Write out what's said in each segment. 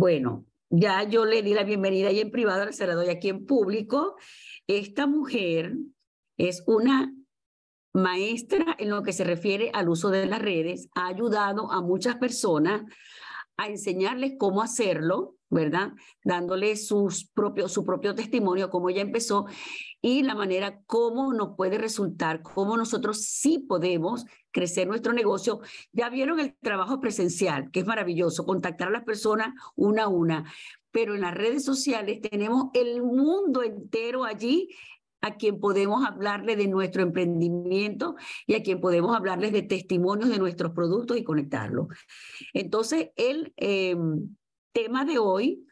Bueno, ya yo le di la bienvenida y en privado, al se la doy aquí en público. Esta mujer es una maestra en lo que se refiere al uso de las redes, ha ayudado a muchas personas a enseñarles cómo hacerlo, ¿verdad? Dándoles sus su propio testimonio, cómo ella empezó y la manera cómo nos puede resultar, cómo nosotros sí podemos crecer nuestro negocio. Ya vieron el trabajo presencial, que es maravilloso, contactar a las personas una a una, pero en las redes sociales tenemos el mundo entero allí a quien podemos hablarle de nuestro emprendimiento y a quien podemos hablarles de testimonios de nuestros productos y conectarlos. Entonces, el em, tema de hoy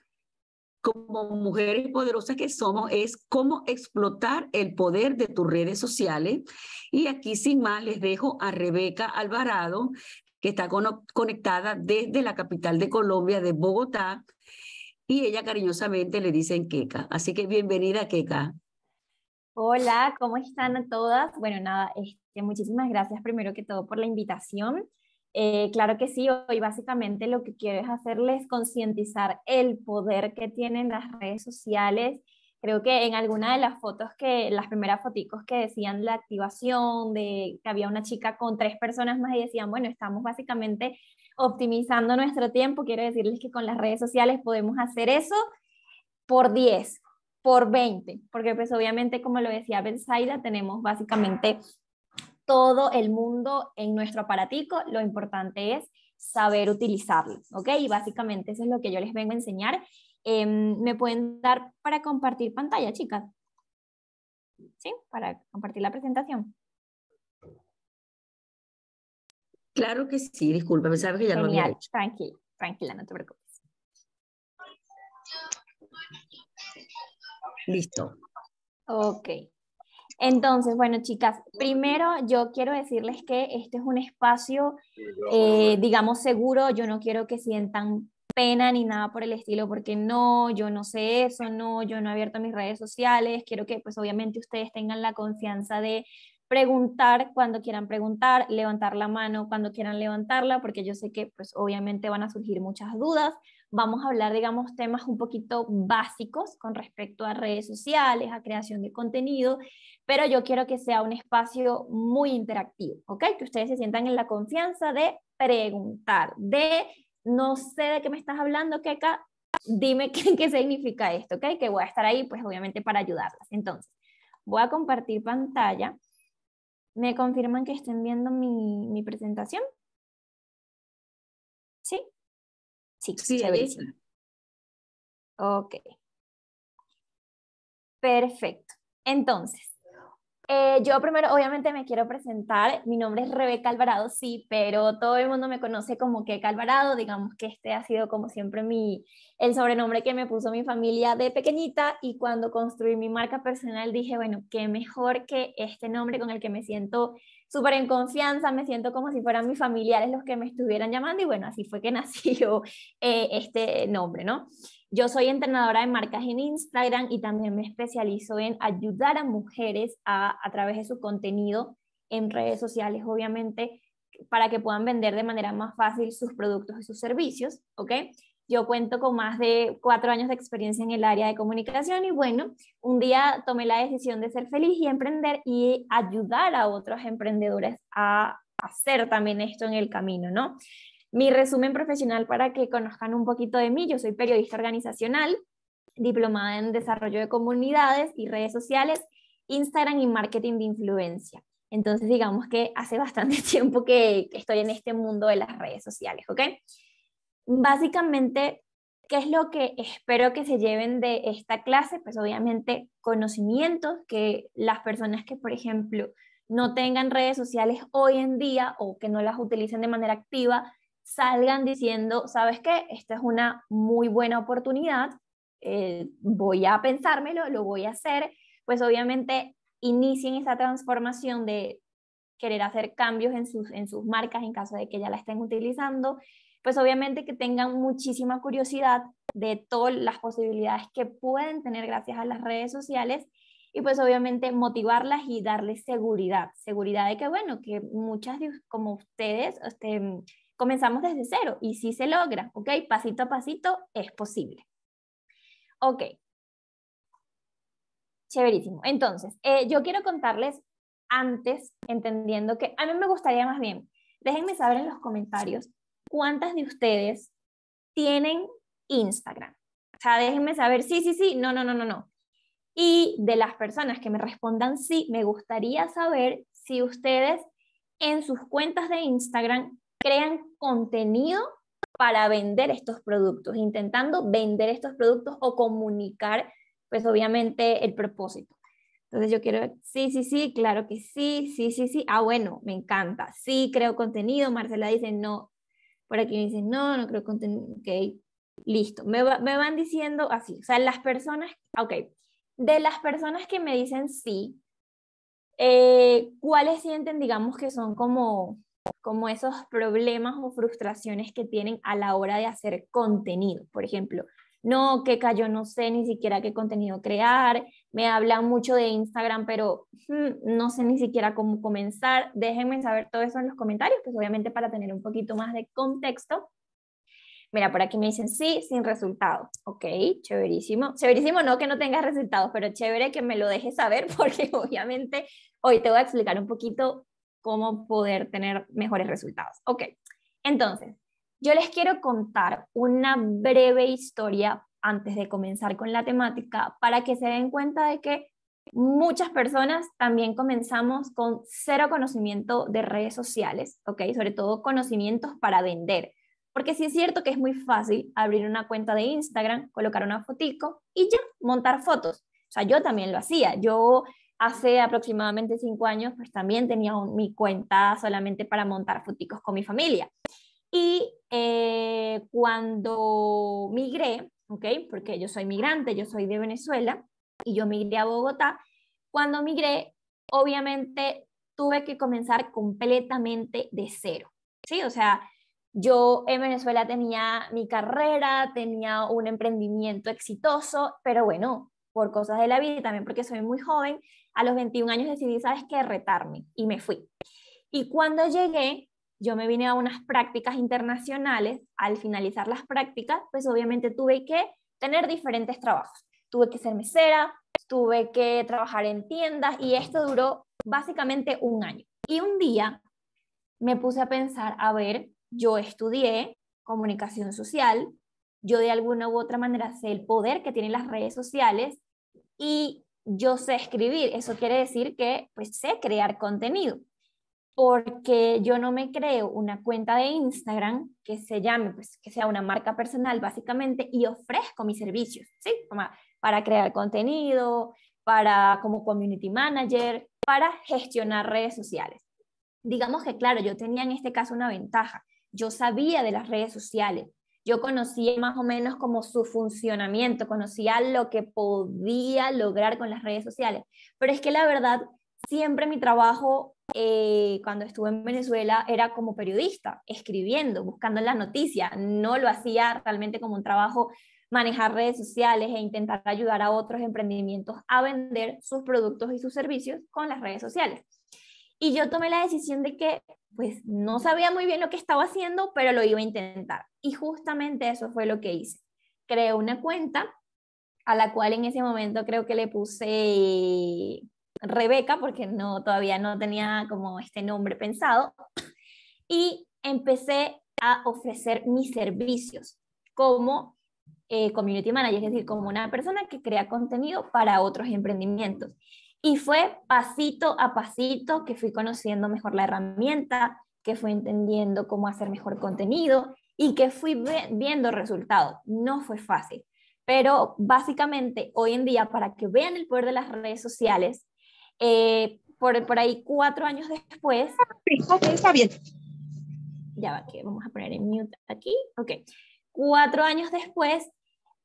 como mujeres poderosas que somos, es cómo explotar el poder de tus redes sociales. Y aquí sin más les dejo a Rebeca Alvarado, que está conectada desde la capital de Colombia, de Bogotá, y ella cariñosamente le dicen Keka. Así que bienvenida, Keka. Hola, ¿cómo están todas? Bueno, nada, este, muchísimas gracias primero que todo por la invitación. Eh, claro que sí, hoy básicamente lo que quiero es hacerles concientizar el poder que tienen las redes sociales. Creo que en alguna de las fotos que, las primeras foticos que decían la activación, de que había una chica con tres personas más y decían, bueno, estamos básicamente optimizando nuestro tiempo. Quiero decirles que con las redes sociales podemos hacer eso por 10, por 20, porque pues obviamente como lo decía Belsaida, tenemos básicamente todo el mundo en nuestro aparatico, lo importante es saber utilizarlo, ¿ok? Y básicamente eso es lo que yo les vengo a enseñar. Em, ¿Me pueden dar para compartir pantalla, chicas? ¿Sí? Para compartir la presentación. Claro que sí, disculpa, sabes que ya no lo había hecho. Tranquila, tranquila, no te preocupes. Listo. Ok. Entonces, bueno, chicas, primero yo quiero decirles que este es un espacio, eh, digamos, seguro. Yo no quiero que sientan pena ni nada por el estilo, porque no, yo no sé eso, no, yo no he abierto mis redes sociales. Quiero que, pues, obviamente ustedes tengan la confianza de preguntar cuando quieran preguntar, levantar la mano cuando quieran levantarla, porque yo sé que pues obviamente van a surgir muchas dudas vamos a hablar, digamos, temas un poquito básicos con respecto a redes sociales, a creación de contenido, pero yo quiero que sea un espacio muy interactivo, ¿ok? Que ustedes se sientan en la confianza de preguntar, de no sé de qué me estás hablando, que acá dime qué, significa esto, ¿ok? Que voy a estar ahí, pues obviamente, para ayudarlas. Entonces, voy a compartir pantalla. ¿Me confirman que estén viendo mi, mi presentación? Sí, sí chéverísimo. Ok. Perfecto. Entonces, eh, yo primero, obviamente, me quiero presentar. Mi nombre es Rebeca Alvarado, sí, pero todo el mundo me conoce como que Alvarado. Digamos que este ha sido, como siempre, mi, el sobrenombre que me puso mi familia de pequeñita. Y cuando construí mi marca personal, dije, bueno, qué mejor que este nombre con el que me siento súper en confianza, me siento como si fueran mis familiares los que me estuvieran llamando y bueno, así fue que nació eh, este nombre, ¿no? Yo soy entrenadora de marcas en Instagram y también me especializo en ayudar a mujeres a, a través de su contenido en redes sociales, obviamente, para que puedan vender de manera más fácil sus productos y sus servicios, ¿ok? Yo cuento con más de cuatro años de experiencia en el área de comunicación y bueno, un día tomé la decisión de ser feliz y emprender y ayudar a otros emprendedores a hacer también esto en el camino, ¿no? Mi resumen profesional para que conozcan un poquito de mí, yo soy periodista organizacional, diplomada en desarrollo de comunidades y redes sociales, Instagram y marketing de influencia. Entonces, digamos que hace bastante tiempo que estoy en este mundo de las redes sociales, ¿ok? Básicamente, ¿qué es lo que espero que se lleven de esta clase? Pues obviamente conocimientos que las personas que, por ejemplo, no tengan redes sociales hoy en día o que no las utilicen de manera activa, salgan diciendo, ¿sabes qué? Esta es una muy buena oportunidad, eh, voy a pensármelo, lo voy a hacer, pues obviamente inicien esa transformación de querer hacer cambios en sus, en sus marcas en caso de que ya la estén utilizando, pues obviamente que tengan muchísima curiosidad de todas las posibilidades que pueden tener gracias a las redes sociales y pues obviamente motivarlas y darles seguridad, seguridad de que bueno, que muchas de, como ustedes este, comenzamos desde cero y sí se logra, ¿ok? Pasito a pasito es posible. Ok. Chéverísimo. Entonces, eh, yo quiero contarles antes, entendiendo que a mí me gustaría más bien, déjenme saber en los comentarios ¿Cuántas de ustedes tienen Instagram? O sea, déjenme saber, sí, sí, sí, no, no, no, no, no. Y de las personas que me respondan sí, me gustaría saber si ustedes en sus cuentas de Instagram crean contenido para vender estos productos, intentando vender estos productos o comunicar, pues obviamente, el propósito. Entonces yo quiero, sí, sí, sí, claro que sí, sí, sí, sí, ah, bueno, me encanta, sí, creo contenido, Marcela dice, no, por aquí me dicen, no, no creo contenido, ok, listo. Me, me van diciendo así, o sea, las personas, ok, de las personas que me dicen sí, eh, ¿cuáles sienten, digamos, que son como, como esos problemas o frustraciones que tienen a la hora de hacer contenido? Por ejemplo, no, que yo no sé ni siquiera qué contenido crear, me hablan mucho de Instagram, pero mm, no sé ni siquiera cómo comenzar. Déjenme saber todo eso en los comentarios, pues obviamente para tener un poquito más de contexto. Mira, por aquí me dicen sí, sin resultado. Ok, chéverísimo. Chéverísimo no que no tengas resultados, pero chévere que me lo dejes saber porque obviamente hoy te voy a explicar un poquito cómo poder tener mejores resultados. Ok, entonces, yo les quiero contar una breve historia antes de comenzar con la temática para que se den cuenta de que muchas personas también comenzamos con cero conocimiento de redes sociales, ¿ok? Sobre todo conocimientos para vender. Porque sí es cierto que es muy fácil abrir una cuenta de Instagram, colocar una fotico y ya montar fotos. O sea, yo también lo hacía. Yo hace aproximadamente cinco años, pues también tenía mi cuenta solamente para montar foticos con mi familia. Y eh, cuando migré porque yo soy migrante, yo soy de Venezuela y yo migré a Bogotá. Cuando migré, obviamente tuve que comenzar completamente de cero, ¿sí? O sea, yo en Venezuela tenía mi carrera, tenía un emprendimiento exitoso, pero bueno, por cosas de la vida y también porque soy muy joven, a los 21 años decidí, ¿sabes qué?, retarme y me fui. Y cuando llegué, yo me vine a unas prácticas internacionales, al finalizar las prácticas, pues obviamente tuve que tener diferentes trabajos. Tuve que ser mesera, tuve que trabajar en tiendas y esto duró básicamente un año. Y un día me puse a pensar, a ver, yo estudié comunicación social, yo de alguna u otra manera sé el poder que tienen las redes sociales y yo sé escribir, eso quiere decir que pues sé crear contenido porque yo no me creo una cuenta de Instagram que se llame, pues que sea una marca personal básicamente y ofrezco mis servicios, ¿sí? para crear contenido, para como community manager, para gestionar redes sociales. Digamos que claro, yo tenía en este caso una ventaja, yo sabía de las redes sociales, yo conocía más o menos como su funcionamiento, conocía lo que podía lograr con las redes sociales, pero es que la verdad, siempre mi trabajo eh, cuando estuve en Venezuela era como periodista, escribiendo, buscando las noticias. No lo hacía realmente como un trabajo manejar redes sociales e intentar ayudar a otros emprendimientos a vender sus productos y sus servicios con las redes sociales. Y yo tomé la decisión de que pues no sabía muy bien lo que estaba haciendo, pero lo iba a intentar. Y justamente eso fue lo que hice. Creé una cuenta a la cual en ese momento creo que le puse Rebeca, porque no, todavía no tenía como este nombre pensado, y empecé a ofrecer mis servicios como eh, community manager, es decir, como una persona que crea contenido para otros emprendimientos. Y fue pasito a pasito que fui conociendo mejor la herramienta, que fui entendiendo cómo hacer mejor contenido y que fui viendo resultados. No fue fácil, pero básicamente hoy en día, para que vean el poder de las redes sociales, eh, por, por, ahí cuatro años después. está bien. Ya va, que vamos a poner en mute aquí. Ok. Cuatro años después,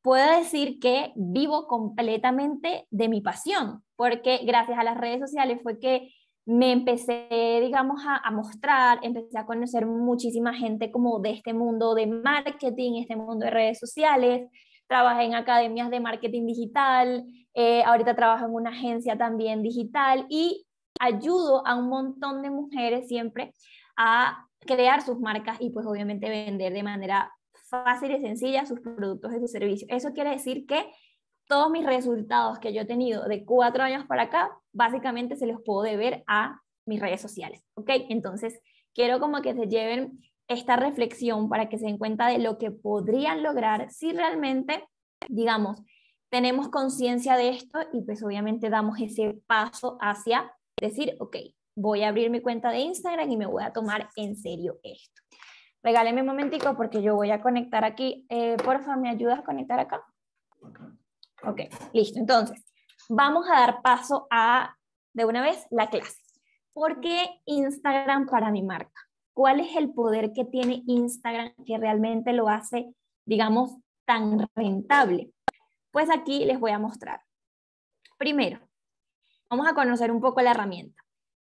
puedo decir que vivo completamente de mi pasión, porque gracias a las redes sociales fue que me empecé, digamos, a, a mostrar, empecé a conocer muchísima gente como de este mundo de marketing, este mundo de redes sociales, trabajé en academias de marketing digital, eh, ahorita trabajo en una agencia también digital y ayudo a un montón de mujeres siempre a crear sus marcas y pues obviamente vender de manera fácil y sencilla sus productos y sus servicios. Eso quiere decir que todos mis resultados que yo he tenido de cuatro años para acá, básicamente se los puedo deber a mis redes sociales, ¿ok? Entonces, quiero como que se lleven esta reflexión para que se den cuenta de lo que podrían lograr si realmente, digamos, tenemos conciencia de esto y pues obviamente damos ese paso hacia decir, ok, voy a abrir mi cuenta de Instagram y me voy a tomar en serio esto. Regáleme un momentico porque yo voy a conectar aquí. Eh, por porfa, ¿me ayudas a conectar acá? Ok, listo. Entonces, vamos a dar paso a, de una vez, la clase. ¿Por qué Instagram para mi marca? ¿Cuál es el poder que tiene Instagram que realmente lo hace, digamos, tan rentable? Pues aquí les voy a mostrar. Primero, vamos a conocer un poco la herramienta.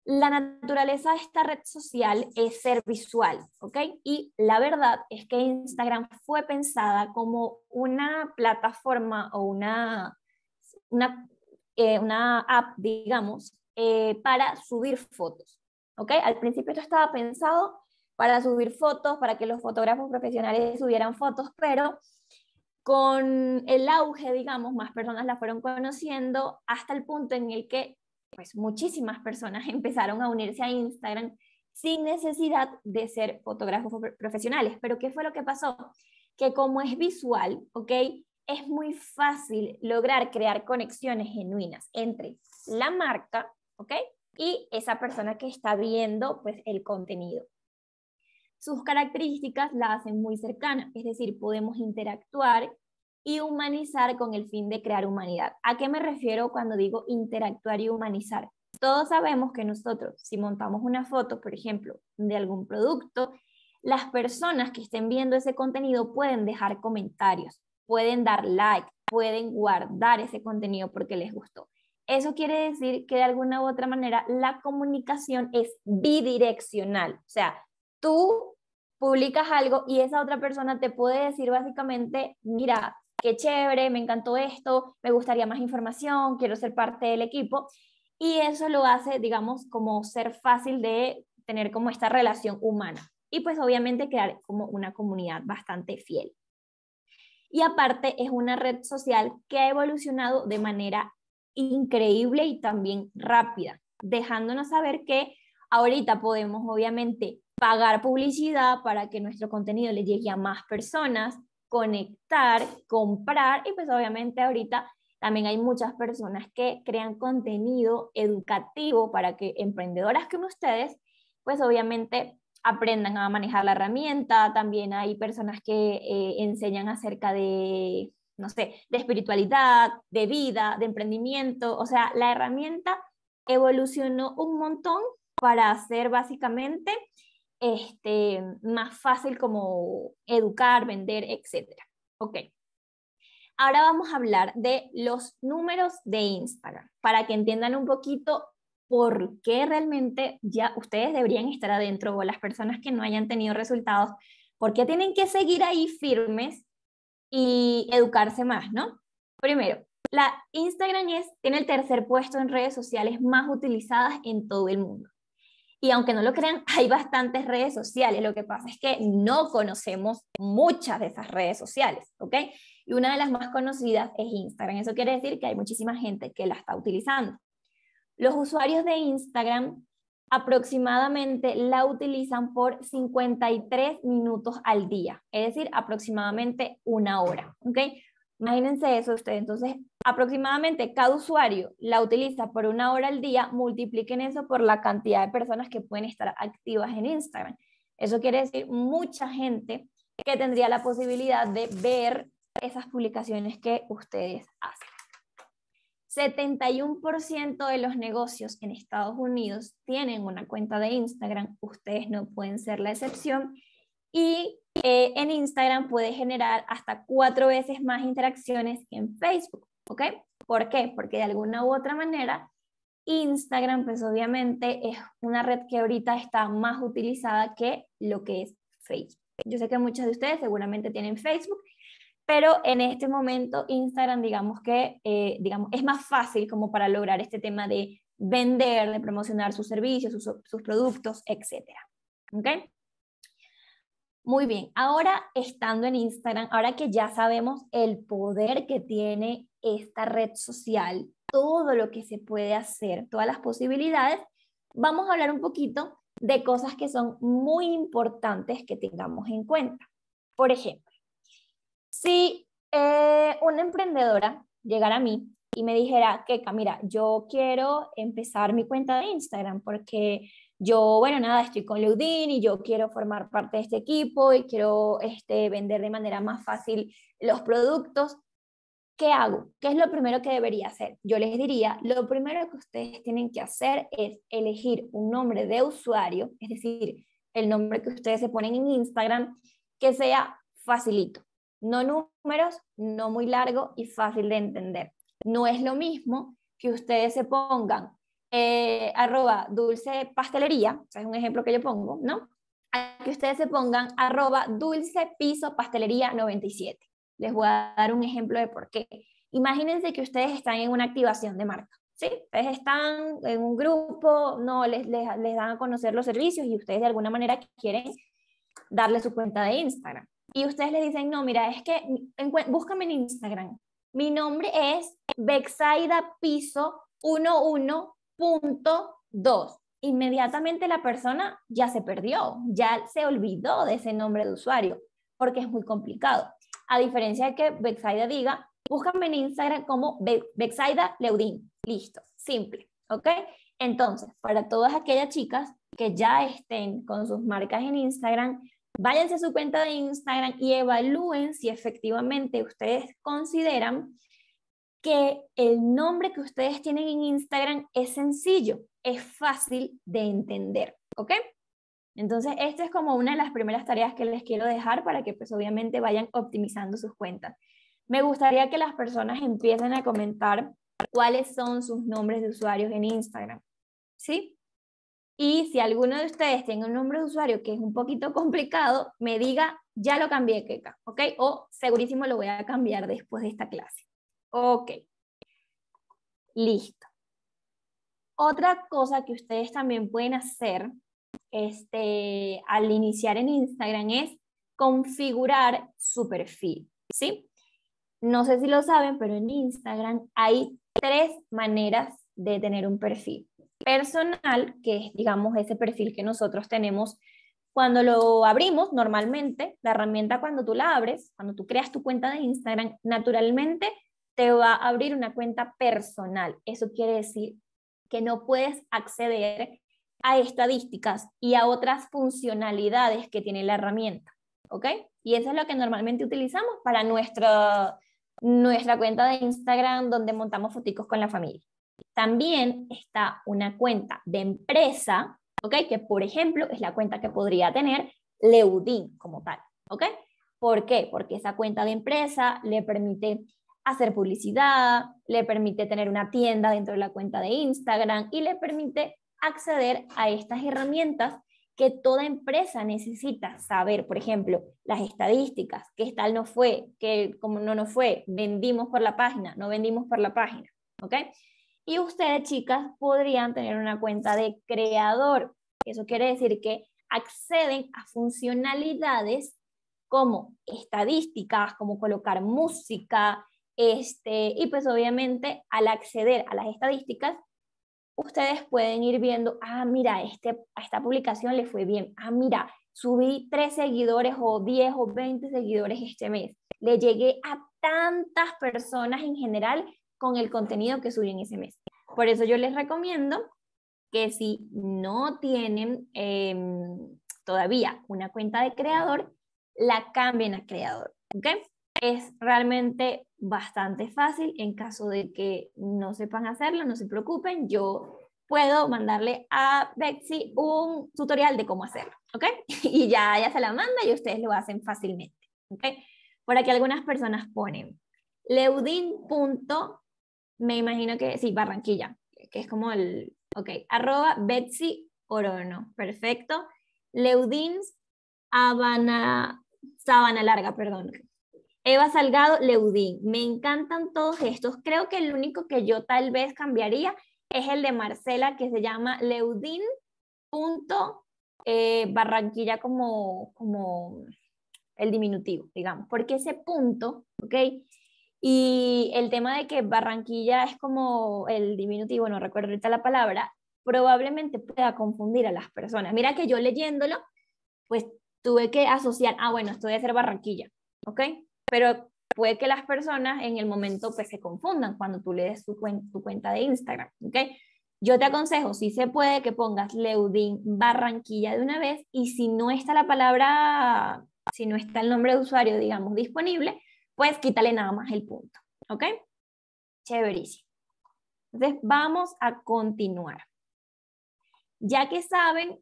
La naturaleza de esta red social es ser visual, ¿ok? Y la verdad es que Instagram fue pensada como una plataforma o una, una, eh, una app, digamos, eh, para subir fotos. ¿ok? Al principio esto estaba pensado para subir fotos, para que los fotógrafos profesionales subieran fotos, pero con el auge, digamos, más personas la fueron conociendo hasta el punto en el que pues muchísimas personas empezaron a unirse a Instagram sin necesidad de ser fotógrafos profesionales. Pero ¿qué fue lo que pasó? Que como es visual, ¿ok? Es muy fácil lograr crear conexiones genuinas entre la marca, ¿ok? y esa persona que está viendo pues el contenido. Sus características la hacen muy cercana, es decir, podemos interactuar y humanizar con el fin de crear humanidad. ¿A qué me refiero cuando digo interactuar y humanizar? Todos sabemos que nosotros, si montamos una foto, por ejemplo, de algún producto, las personas que estén viendo ese contenido pueden dejar comentarios, pueden dar like, pueden guardar ese contenido porque les gustó. Eso quiere decir que de alguna u otra manera la comunicación es bidireccional. O sea, tú publicas algo y esa otra persona te puede decir básicamente, mira, qué chévere, me encantó esto, me gustaría más información, quiero ser parte del equipo. Y eso lo hace, digamos, como ser fácil de tener como esta relación humana. Y pues obviamente crear como una comunidad bastante fiel. Y aparte es una red social que ha evolucionado de manera increíble y también rápida, dejándonos saber que ahorita podemos obviamente pagar publicidad para que nuestro contenido le llegue a más personas, conectar, comprar y pues obviamente ahorita también hay muchas personas que crean contenido educativo para que emprendedoras como ustedes pues obviamente aprendan a manejar la herramienta. También hay personas que eh, enseñan acerca de no sé, de espiritualidad, de vida, de emprendimiento. O sea, la herramienta evolucionó un montón para hacer básicamente este, más fácil como educar, vender, etc. Ok. Ahora vamos a hablar de los números de Instagram para que entiendan un poquito por qué realmente ya ustedes deberían estar adentro o las personas que no hayan tenido resultados, por qué tienen que seguir ahí firmes y educarse más, ¿no? Primero, la Instagram es, tiene el tercer puesto en redes sociales más utilizadas en todo el mundo. Y aunque no lo crean, hay bastantes redes sociales. Lo que pasa es que no conocemos muchas de esas redes sociales, ¿ok? Y una de las más conocidas es Instagram. Eso quiere decir que hay muchísima gente que la está utilizando. Los usuarios de Instagram aproximadamente la utilizan por 53 minutos al día, es decir, aproximadamente una hora. Imagínense eso ustedes. Entonces, aproximadamente cada usuario la utiliza por una hora al día, multipliquen eso por la cantidad de personas que pueden estar activas en Instagram. Eso quiere decir mucha gente que tendría la posibilidad de ver esas publicaciones que ustedes hacen. 71% de los negocios en Estados Unidos tienen una cuenta de Instagram, ustedes no pueden ser la excepción. Y eh, en Instagram puede generar hasta cuatro veces más interacciones que en Facebook, ¿ok? ¿Por qué? Porque de alguna u otra manera, Instagram, pues obviamente es una red que ahorita está más utilizada que lo que es Facebook. Yo sé que muchos de ustedes seguramente tienen Facebook pero en este momento Instagram, digamos que eh, digamos, es más fácil como para lograr este tema de vender, de promocionar sus servicios, sus, productos, etc. Muy bien, ahora estando en Instagram, ahora que ya sabemos el poder que tiene esta red social, todo lo que se puede hacer, todas las posibilidades, vamos a hablar un poquito de cosas que son muy importantes que tengamos en cuenta. Por ejemplo, si eh, una emprendedora llegara a mí y me dijera que, mira, yo quiero empezar mi cuenta de Instagram porque yo, bueno, nada, estoy con Leudin y yo quiero formar parte de este equipo y quiero este, vender de manera más fácil los productos. ¿Qué hago? ¿Qué es lo primero que debería hacer? Yo les diría, lo primero que ustedes tienen que hacer es elegir un nombre de usuario, es decir, el nombre que ustedes se ponen en Instagram, que sea facilito no números, no muy largo y fácil de entender. No es lo mismo que ustedes se pongan eh, arroba dulce pastelería, es un ejemplo que yo pongo, ¿no? que ustedes se pongan arroba dulce piso pastelería 97. Les voy a dar un ejemplo de por qué. Imagínense que ustedes están en una activación de marca, ¿sí? Ustedes están en un grupo, no les, les dan a conocer los servicios y ustedes de alguna manera quieren darle su cuenta de Instagram y ustedes le dicen, no, mira, es que búscame en Instagram. Mi nombre es Bexaida Piso 11.2. Inmediatamente la persona ya se perdió, ya se olvidó de ese nombre de usuario, porque es muy complicado. A diferencia de que Bexaida diga, búscame en Instagram como Be Bexaida Leudín. Listo, simple, ¿ok? Entonces, para todas aquellas chicas que ya estén con sus marcas en Instagram, váyanse a su cuenta de Instagram y evalúen si efectivamente ustedes consideran que el nombre que ustedes tienen en Instagram es sencillo, es fácil de entender, ¿ok? Entonces, esta es como una de las primeras tareas que les quiero dejar para que pues obviamente vayan optimizando sus cuentas. Me gustaría que las personas empiecen a comentar cuáles son sus nombres de usuarios en Instagram, ¿sí? Y si alguno de ustedes tiene un nombre de usuario que es un poquito complicado, me diga, ya lo cambié, Keka, ¿ok? O segurísimo lo voy a cambiar después de esta clase. Ok. Listo. Otra cosa que ustedes también pueden hacer este, al iniciar en Instagram es configurar su perfil, ¿sí? No sé si lo saben, pero en Instagram hay tres maneras de tener un perfil personal, que es, digamos, ese perfil que nosotros tenemos cuando lo abrimos, normalmente, la herramienta cuando tú la abres, cuando tú creas tu cuenta de Instagram, naturalmente te va a abrir una cuenta personal. Eso quiere decir que no puedes acceder a estadísticas y a otras funcionalidades que tiene la herramienta. ¿Ok? Y eso es lo que normalmente utilizamos para nuestro, nuestra cuenta de Instagram donde montamos fotos con la familia. También está una cuenta de empresa, Que por ejemplo es la cuenta que podría tener Leudin como tal, okay, ¿Por qué? Porque esa cuenta de empresa le permite hacer publicidad, le permite tener una tienda dentro de la cuenta de Instagram y le permite acceder a estas herramientas que toda empresa necesita saber, por ejemplo, las estadísticas, qué tal no fue, qué como no nos fue, vendimos por la página, no vendimos por la página, ¿ok? Y ustedes, chicas, podrían tener una cuenta de creador. Eso quiere decir que acceden a funcionalidades como estadísticas, como colocar música, este, y pues obviamente al acceder a las estadísticas, ustedes pueden ir viendo, ah, mira, este, a esta publicación le fue bien, ah, mira, subí tres seguidores o diez o veinte seguidores este mes, le llegué a tantas personas en general con el contenido que suben ese mes. Por eso yo les recomiendo que si no tienen em, todavía una cuenta de creador, la cambien a creador. ¿okay? Es realmente bastante fácil. En caso de que no sepan hacerlo, no se preocupen. Yo puedo mandarle a Betsy un tutorial de cómo hacerlo. ¿Ok? Y ya, ya se la manda y ustedes lo hacen fácilmente. ¿Ok? Por aquí algunas personas ponen leudin.com me imagino que sí, Barranquilla, que es como el, ok, arroba Betsy Orono, perfecto. Leudins Habana, Sabana Larga, perdón. Eva Salgado, Leudín. Me encantan todos estos. Creo que el único que yo tal vez cambiaría es el de Marcela, que se llama leudin Punto, eh, Barranquilla como, como el diminutivo, digamos, porque ese punto, ¿ok? Y el tema de que Barranquilla es como el diminutivo, no recuerdo ahorita la palabra, probablemente pueda confundir a las personas. Mira que yo leyéndolo, pues tuve que asociar, ah, bueno, esto debe ser Barranquilla, ¿ok? Pero puede que las personas en el momento pues se confundan cuando tú lees des tu, cuenta de Instagram, ¿ok? Yo te aconsejo, si se puede, que pongas leudin Barranquilla de una vez y si no está la palabra, si no está el nombre de usuario, digamos, disponible, pues quítale nada más el punto. ¿Ok? Chéverísimo. Entonces vamos a continuar. Ya que saben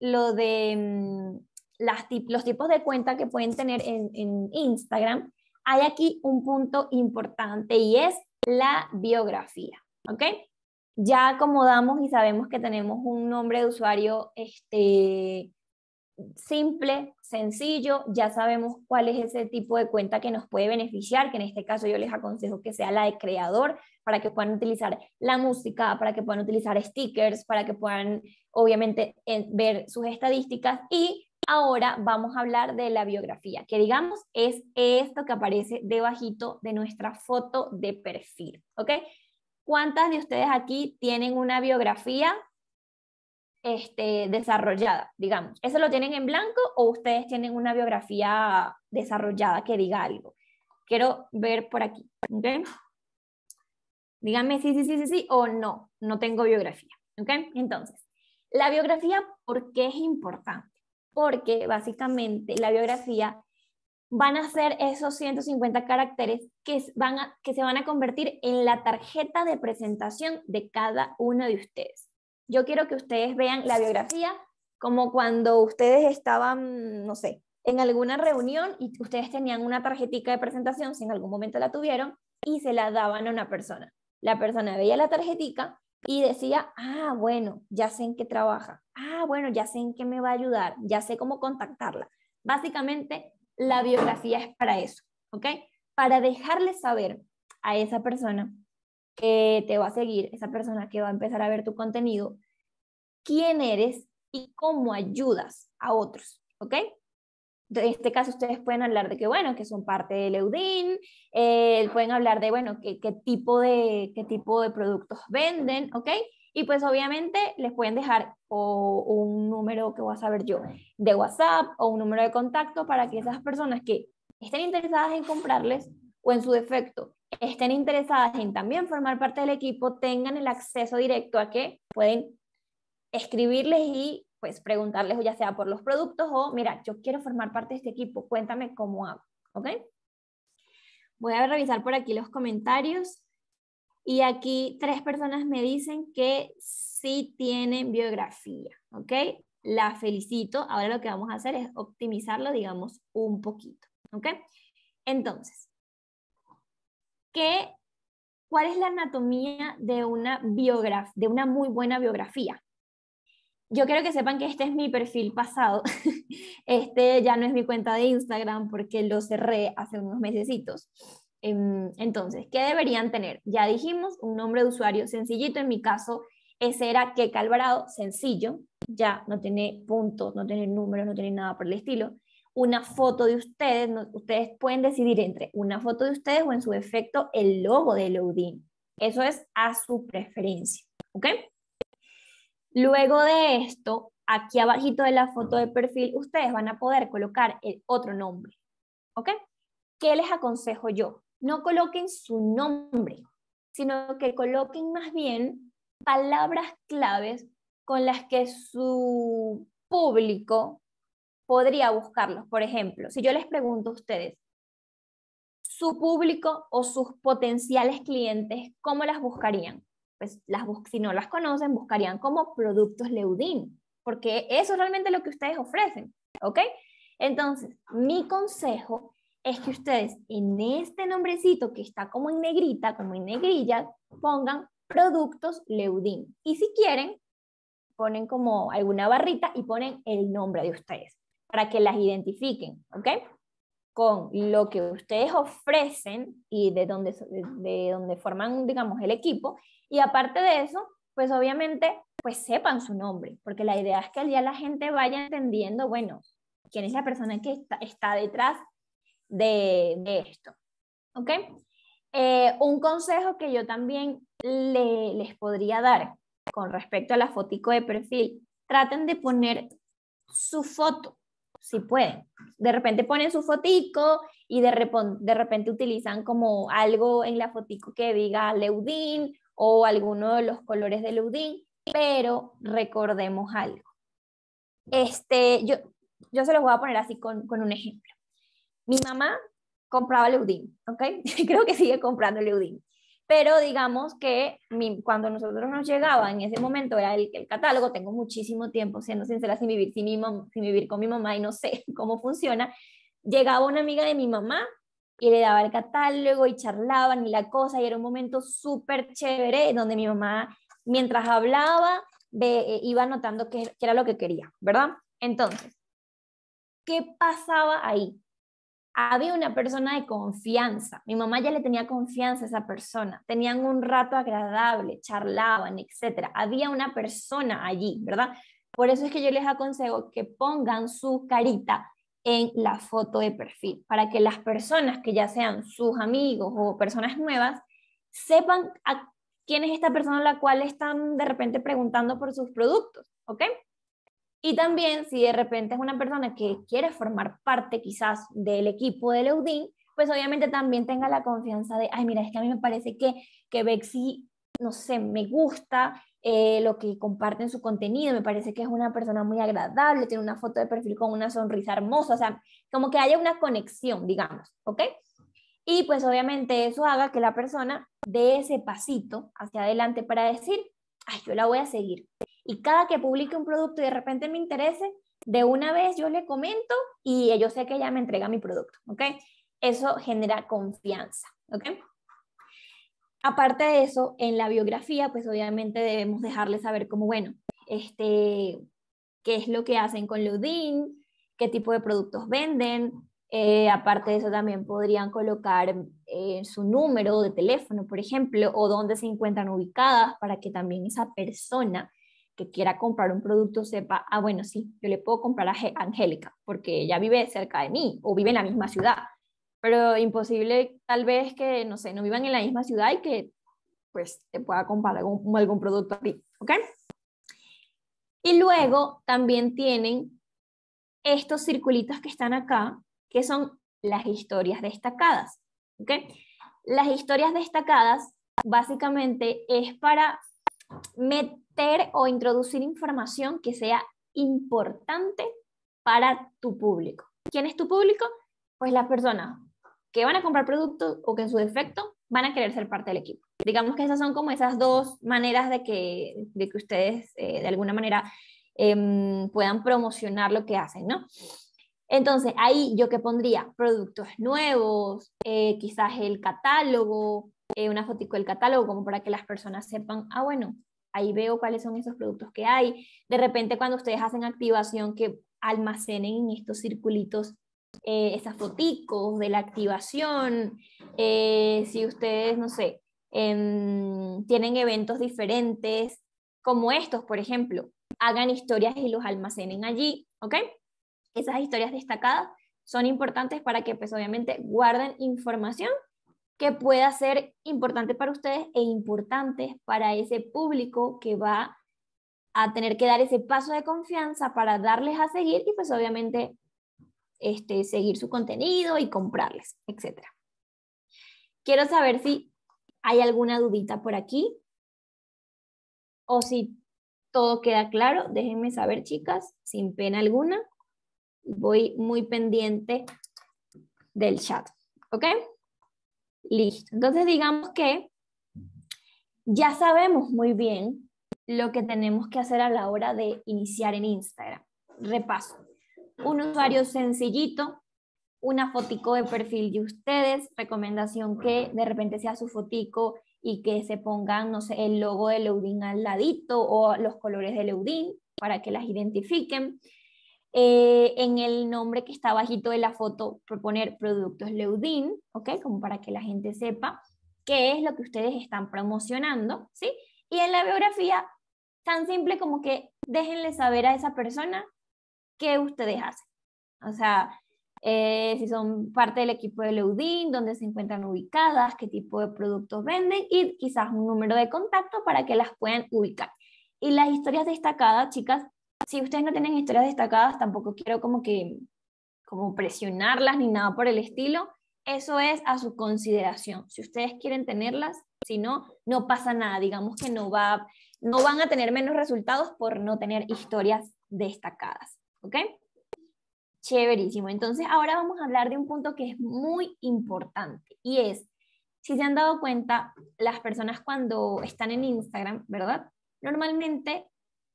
lo de mm, las, los tipos de cuenta que pueden tener en, Instagram, hay aquí un punto importante y es la biografía. ¿Ok? Ya acomodamos y sabemos que tenemos un nombre de usuario este, simple, sencillo, ya sabemos cuál es ese tipo de cuenta que nos puede beneficiar, que en este caso yo les aconsejo que sea la de creador, para que puedan utilizar la música, para que puedan utilizar stickers, para que puedan obviamente ver sus estadísticas y ahora vamos a hablar de la biografía, que digamos es esto que aparece debajito de nuestra foto de perfil, ¿ok? ¿Cuántas de ustedes aquí tienen una biografía? Este, desarrollada, digamos. ¿Eso lo tienen en blanco o ustedes tienen una biografía desarrollada que diga algo? Quiero ver por aquí. Díganme sí, sí, sí, sí, sí o no, no tengo biografía. Entonces, la biografía, ¿por qué es importante? Porque básicamente la biografía van a ser esos 150 caracteres que, van que se van a convertir en la tarjeta de presentación de cada uno de ustedes yo quiero que ustedes vean la biografía como cuando ustedes estaban, no sé, en alguna reunión y ustedes tenían una tarjetica de presentación, si en algún momento la tuvieron, y se la daban a una persona. La persona veía la tarjetica y decía, ah, bueno, ya sé en qué trabaja, ah, bueno, ya sé en qué me va a ayudar, ya sé cómo contactarla. Básicamente, la biografía es para eso, ¿ok? Para dejarle saber a esa persona que te va a seguir, esa persona que va a empezar a ver tu contenido, quién eres y cómo ayudas a otros, ¿ok? En este caso ustedes pueden hablar de que, bueno, que son parte del EUDIN, eh, pueden hablar de, bueno, qué, qué, tipo de, qué tipo de productos venden, ¿ok? Y pues obviamente les pueden dejar o, un número que voy a saber yo de WhatsApp o un número de contacto para que esas personas que estén interesadas en comprarles o en su defecto estén interesadas en también formar parte del equipo tengan el acceso directo a que pueden escribirles y pues preguntarles ya sea por los productos o mira, yo quiero formar parte de este equipo, cuéntame cómo hago, ¿ok? Voy a revisar por aquí los comentarios y aquí tres personas me dicen que sí tienen biografía, ¿ok? La felicito, ahora lo que vamos a hacer es optimizarlo, digamos, un poquito, ¿ok? Entonces, ¿qué, ¿cuál es la anatomía de una, biografía de una muy buena biografía? yo quiero que sepan que este es mi perfil pasado. Este ya no es mi cuenta de Instagram porque lo cerré hace unos mesecitos. Em, entonces, ¿qué deberían tener? Ya dijimos, un nombre de usuario sencillito. En mi caso, ese era que Alvarado, sencillo. Ya no tiene puntos, no tiene números, no tiene nada por el estilo. Una foto de ustedes, ustedes pueden decidir entre una foto de ustedes o en su efecto, el logo de Loading. Eso es a su preferencia. ¿Ok? Luego de esto, aquí abajito de la foto de perfil, ustedes van a poder colocar el otro nombre. ¿Ok? ¿Qué les aconsejo yo? No coloquen su nombre, sino que coloquen más bien palabras claves con las que su público podría buscarlos. Por ejemplo, si yo les pregunto a ustedes, su público o sus potenciales clientes, ¿cómo las buscarían? Pues, las, si no las conocen, buscarían como productos Leudin, porque eso es realmente lo que ustedes ofrecen, ¿ok? Entonces, mi consejo es que ustedes en este nombrecito que está como en negrita, como en negrilla, pongan productos Leudin. Y si quieren, ponen como alguna barrita y ponen el nombre de ustedes para que las identifiquen, ¿ok? Con lo que ustedes ofrecen y de de donde forman, digamos, el equipo y aparte de eso, pues obviamente, pues sepan su nombre, porque la idea es que al día la gente vaya entendiendo, bueno, quién es la persona que está, detrás de, esto. ¿Ok? Eh, un consejo que yo también les podría dar con respecto a la fotico de perfil, traten de poner su foto, si pueden. De repente ponen su fotico y de, repente, de repente utilizan como algo en la fotico que diga Leudín o alguno de los colores de ludin pero recordemos algo. Este, yo, yo se los voy a poner así con, con un ejemplo. Mi mamá compraba Leudín, ¿ok? Creo que sigue comprando Leudín. Pero digamos que mi, cuando nosotros nos llegaba, en ese momento era el, el, catálogo, tengo muchísimo tiempo siendo sincera sin vivir, sin, mi, sin vivir con mi mamá y no sé cómo funciona, llegaba una amiga de mi mamá y le daba el catálogo y charlaban y la cosa, y era un momento súper chévere donde mi mamá, mientras hablaba, eh, iba notando que era lo que quería, ¿verdad? Entonces, ¿qué pasaba ahí? Había una persona de confianza. Mi mamá ya le tenía confianza a esa persona. Tenían un rato agradable, charlaban, etc. Había una persona allí, ¿verdad? Por eso es que yo les aconsejo que pongan su carita en la foto de perfil, para que las personas que ya sean sus amigos o personas nuevas sepan a quién es esta persona a la cual están de repente preguntando por sus productos, ¿ok? Y también si de repente es una persona que quiere formar parte quizás del equipo de Leudin, pues obviamente también tenga la confianza de, ay, mira, es que a mí me parece que, que Bexi, no sé, me gusta, eh, lo que comparten su contenido. Me parece que es una persona muy agradable, tiene una foto de perfil con una sonrisa hermosa, o sea, como que haya una conexión, digamos, ¿ok? Y pues obviamente eso haga que la persona dé ese pasito hacia adelante para decir, ay, yo la voy a seguir. Y cada que publique un producto y de repente me interese, de una vez yo le comento y yo sé que ella me entrega mi producto, ¿ok? Eso genera confianza, ¿ok? Aparte de eso, en la biografía, pues obviamente debemos dejarles saber como, bueno, este, qué es lo que hacen con Ludin, qué tipo de productos venden. Eh, aparte de eso, también podrían colocar eh, su número de teléfono, por ejemplo, o dónde se encuentran ubicadas para que también esa persona que quiera comprar un producto sepa, ah, bueno, sí, yo le puedo comprar a Angélica porque ella vive cerca de mí o vive en la misma ciudad pero imposible tal vez que, no sé, no vivan en la misma ciudad y que pues te pueda comprar algún producto a ti, ¿ok? Y luego también tienen estos circulitos que están acá, que son las historias destacadas, ¿ok? Las historias destacadas básicamente es para meter o introducir información que sea importante para tu público. ¿Quién es tu público? Pues las personas que van a comprar productos o que en su defecto van a querer ser parte del equipo. Digamos que esas son como esas dos maneras de que, ustedes eh, de alguna manera em, puedan promocionar lo que hacen, ¿no? Entonces, ahí yo que pondría productos nuevos, eh, quizás el catálogo, eh, una fotico del catálogo, como para que las personas sepan, ah, bueno, ahí veo cuáles son esos productos que hay. De repente, cuando ustedes hacen activación, que almacenen en estos circulitos eh, esas foticos de la activación, eh, si ustedes, no sé, em, tienen eventos diferentes, como estos, por ejemplo, hagan historias y los almacenen allí, ¿ok? Esas historias destacadas son importantes para que, pues, obviamente, guarden información que pueda ser importante para ustedes e importante para ese público que va a tener que dar ese paso de confianza para darles a seguir y pues obviamente este, seguir su contenido y comprarles, etc. Quiero saber si hay alguna dudita por aquí o si todo queda claro. Déjenme saber, chicas, sin pena alguna. Voy muy pendiente del chat, ¿ok? Listo. Entonces digamos que ya sabemos muy bien lo que tenemos que hacer a la hora de iniciar en Instagram. Repaso un usuario sencillito, una fotico de perfil de ustedes, recomendación que de repente sea su fotico y que se pongan, no sé, el logo de Leudin al ladito o los colores de Leudin para que las identifiquen. Eh, en el nombre que está bajito de la foto, proponer productos Leudin, ¿ok? Como para que la gente sepa qué es lo que ustedes están promocionando, ¿sí? Y en la biografía, tan simple como que déjenle saber a esa persona qué ustedes hacen. O sea, eh, si son parte del equipo de Leudin, dónde se encuentran ubicadas, qué tipo de productos venden y quizás un número de contacto para que las puedan ubicar. Y las historias destacadas, chicas, si ustedes no tienen historias destacadas, tampoco quiero como que como presionarlas ni nada por el estilo. Eso es a su consideración. Si ustedes quieren tenerlas, si no, no pasa nada. Digamos que no, va, no van a tener menos resultados por no tener historias destacadas. ¿ok? Chéverísimo. Entonces, ahora vamos a hablar de un punto que es muy importante y es, si se han dado cuenta, las personas cuando están en Instagram, ¿verdad? Normalmente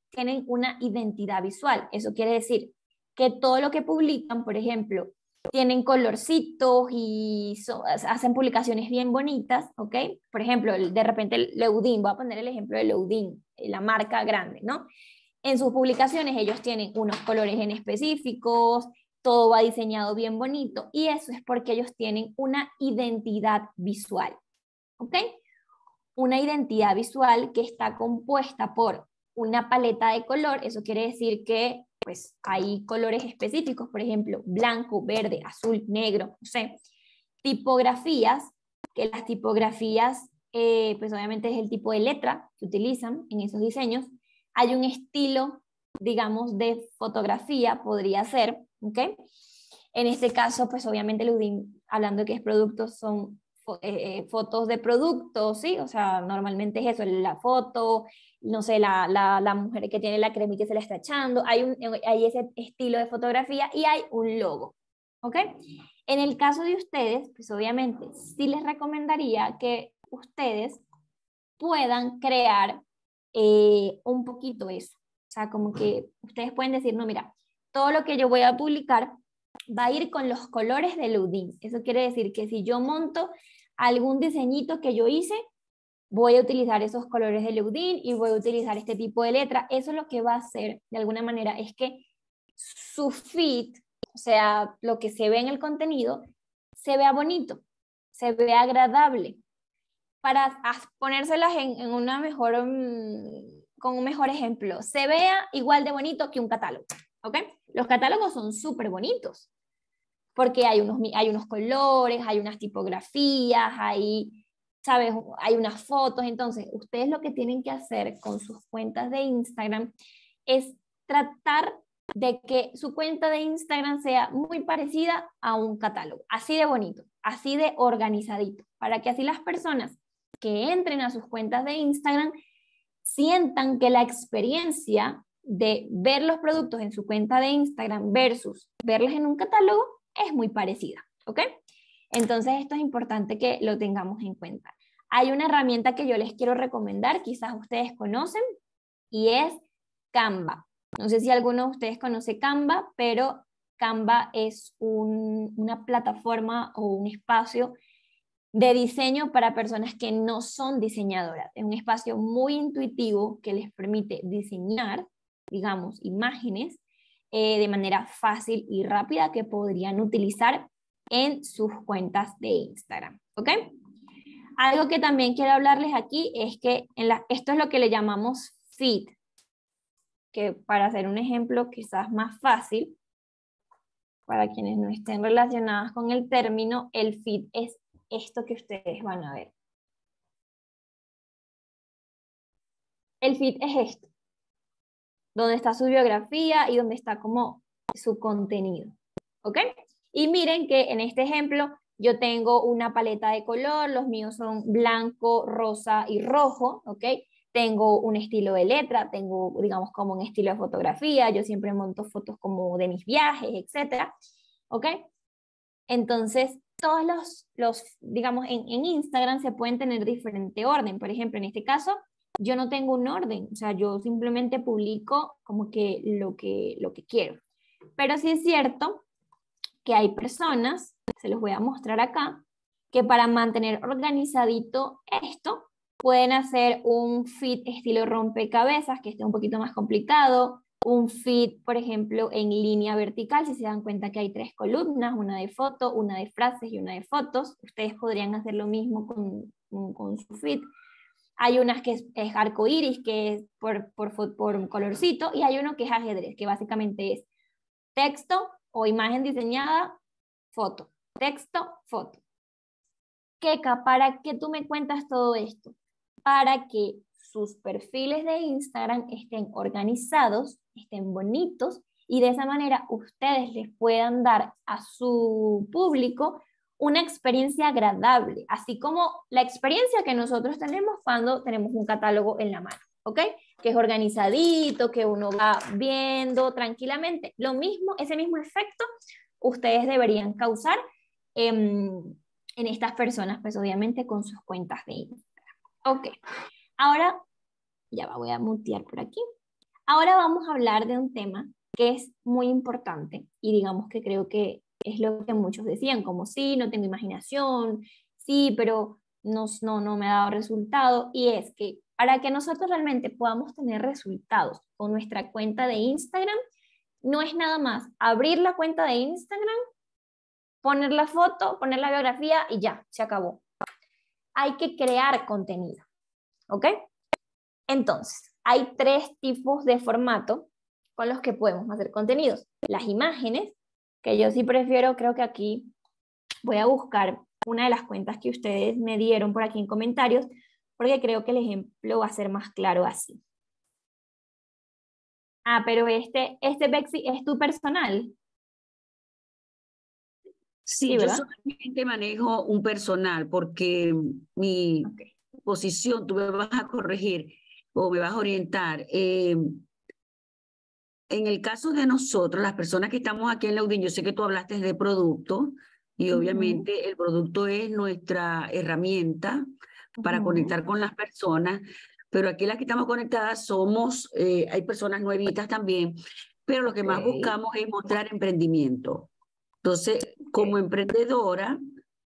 tienen una identidad visual. Eso quiere decir que todo lo que publican, por ejemplo, tienen colorcitos y hacen publicaciones bien bonitas, ¿ok? Por ejemplo, de repente Leudin, voy a poner el ejemplo de Leudin, la marca grande, ¿no? En sus publicaciones ellos tienen unos colores en específicos, todo va diseñado bien bonito y eso es porque ellos tienen una identidad visual. ¿Ok? Una identidad visual que está compuesta por una paleta de color, eso quiere decir que pues hay colores específicos, por ejemplo, blanco, verde, azul, negro, no sé. Tipografías, que las tipografías, eh, pues obviamente es el tipo de letra que utilizan en esos diseños hay un estilo, digamos, de fotografía, podría ser, ¿ok? En este caso, pues obviamente Ludin, hablando de que es producto, son eh, eh, fotos de productos, ¿sí? O sea, normalmente es eso, la foto, no sé, la, mujer que tiene la crema y que se la está echando, hay, un, hay ese estilo de fotografía y hay un logo, ¿ok? En el caso de ustedes, pues obviamente sí les recomendaría que ustedes puedan crear eh, un poquito eso. O sea, como que ustedes pueden decir, no, mira, todo lo que yo voy a publicar va a ir con los colores de Udin. Eso quiere decir que si yo monto algún diseñito que yo hice, voy a utilizar esos colores de Udin y voy a utilizar este tipo de letra. Eso lo que va a hacer, de alguna manera, es que su fit o sea, lo que se ve en el contenido, se vea bonito, se vea agradable, para ponérselas en, una mejor, mm, con un mejor ejemplo, se vea igual de bonito que un catálogo, ¿ok? Los catálogos son súper bonitos, porque hay unos, hay unos colores, hay unas tipografías, hay, ¿sabes? Hay unas fotos, entonces ustedes lo que tienen que hacer con sus cuentas de Instagram es tratar de que su cuenta de Instagram sea muy parecida a un catálogo, así de bonito, así de organizadito, para que así las personas que entren a sus cuentas de Instagram sientan que la experiencia de ver los productos en su cuenta de Instagram versus verlos en un catálogo es muy parecida, ¿ok? Entonces esto es importante que lo tengamos en cuenta. Hay una herramienta que yo les quiero recomendar, quizás ustedes conocen, y es Canva. No sé si alguno de ustedes conoce Canva, pero Canva es una plataforma o un espacio de diseño para personas que no son diseñadoras. Es un espacio muy intuitivo que les permite diseñar, digamos, imágenes eh, de manera fácil y rápida que podrían utilizar en sus cuentas de Instagram. ¿Ok? Algo que también quiero hablarles aquí es que en la, esto es lo que le llamamos feed, que para hacer un ejemplo quizás más fácil, para quienes no estén relacionadas con el término, el feed es esto que ustedes van a ver. El feed es esto, donde está su biografía y donde está como su contenido. ¿Ok? Y miren que en este ejemplo yo tengo una paleta de color, los míos son blanco, rosa y rojo, ¿ok? Tengo un estilo de letra, tengo, digamos, como un estilo de fotografía, yo siempre monto fotos como de mis viajes, etcétera, ¿ok? Entonces, todos los, los digamos, en, Instagram se pueden tener diferente orden. Por ejemplo, en este caso, yo no tengo un orden, o sea, yo simplemente publico como que lo que, lo que quiero. Pero sí es cierto que hay personas, se los voy a mostrar acá, que para mantener organizadito esto, pueden hacer un fit estilo rompecabezas, que esté un poquito más complicado, un feed, por ejemplo, en línea vertical, si se dan cuenta que hay tres columnas, una de foto, una de frases y una de fotos, ustedes podrían hacer lo mismo con, su feed. Hay unas que es, arco iris, que es por, por, por colorcito, y hay uno que es ajedrez, que básicamente es texto o imagen diseñada, foto, texto, foto. Keka, ¿para qué tú me cuentas todo esto? Para que sus perfiles de Instagram estén organizados estén bonitos y de esa manera ustedes les puedan dar a su público una experiencia agradable, así como la experiencia que nosotros tenemos cuando tenemos un catálogo en la mano, ¿ok? Que es organizadito, que uno va viendo tranquilamente. Lo mismo, ese mismo efecto ustedes deberían causar em, en estas personas, pues obviamente con sus cuentas de Instagram. Ok, ahora ya voy a mutear por aquí. Ahora vamos a hablar de un tema que es muy importante y digamos que creo que es lo que muchos decían, como sí, no tengo imaginación, sí, pero no, no, no me ha dado resultado. Y es que para que nosotros realmente podamos tener resultados con nuestra cuenta de Instagram, no es nada más abrir la cuenta de Instagram, poner la foto, poner la biografía y ya, se acabó. Hay que crear contenido. ¿Ok? Entonces, hay tres tipos de formato con los que podemos hacer contenidos. Las imágenes, que yo sí prefiero, creo que aquí voy a buscar una de las cuentas que ustedes me dieron por aquí en comentarios, porque creo que el ejemplo va a ser más claro así. Ah, pero este, este Bexi es tu personal. Sí, yo solamente manejo un personal porque mi posición, tú me vas a corregir, o me vas a orientar. Eh, en el caso de nosotros, las personas que estamos aquí en la audiencia, yo sé que tú hablaste de producto y obviamente el producto es nuestra herramienta para conectar con las personas, pero aquí las que estamos conectadas somos, eh, hay personas nuevitas también, pero lo que más buscamos es mostrar emprendimiento. Entonces, como emprendedora,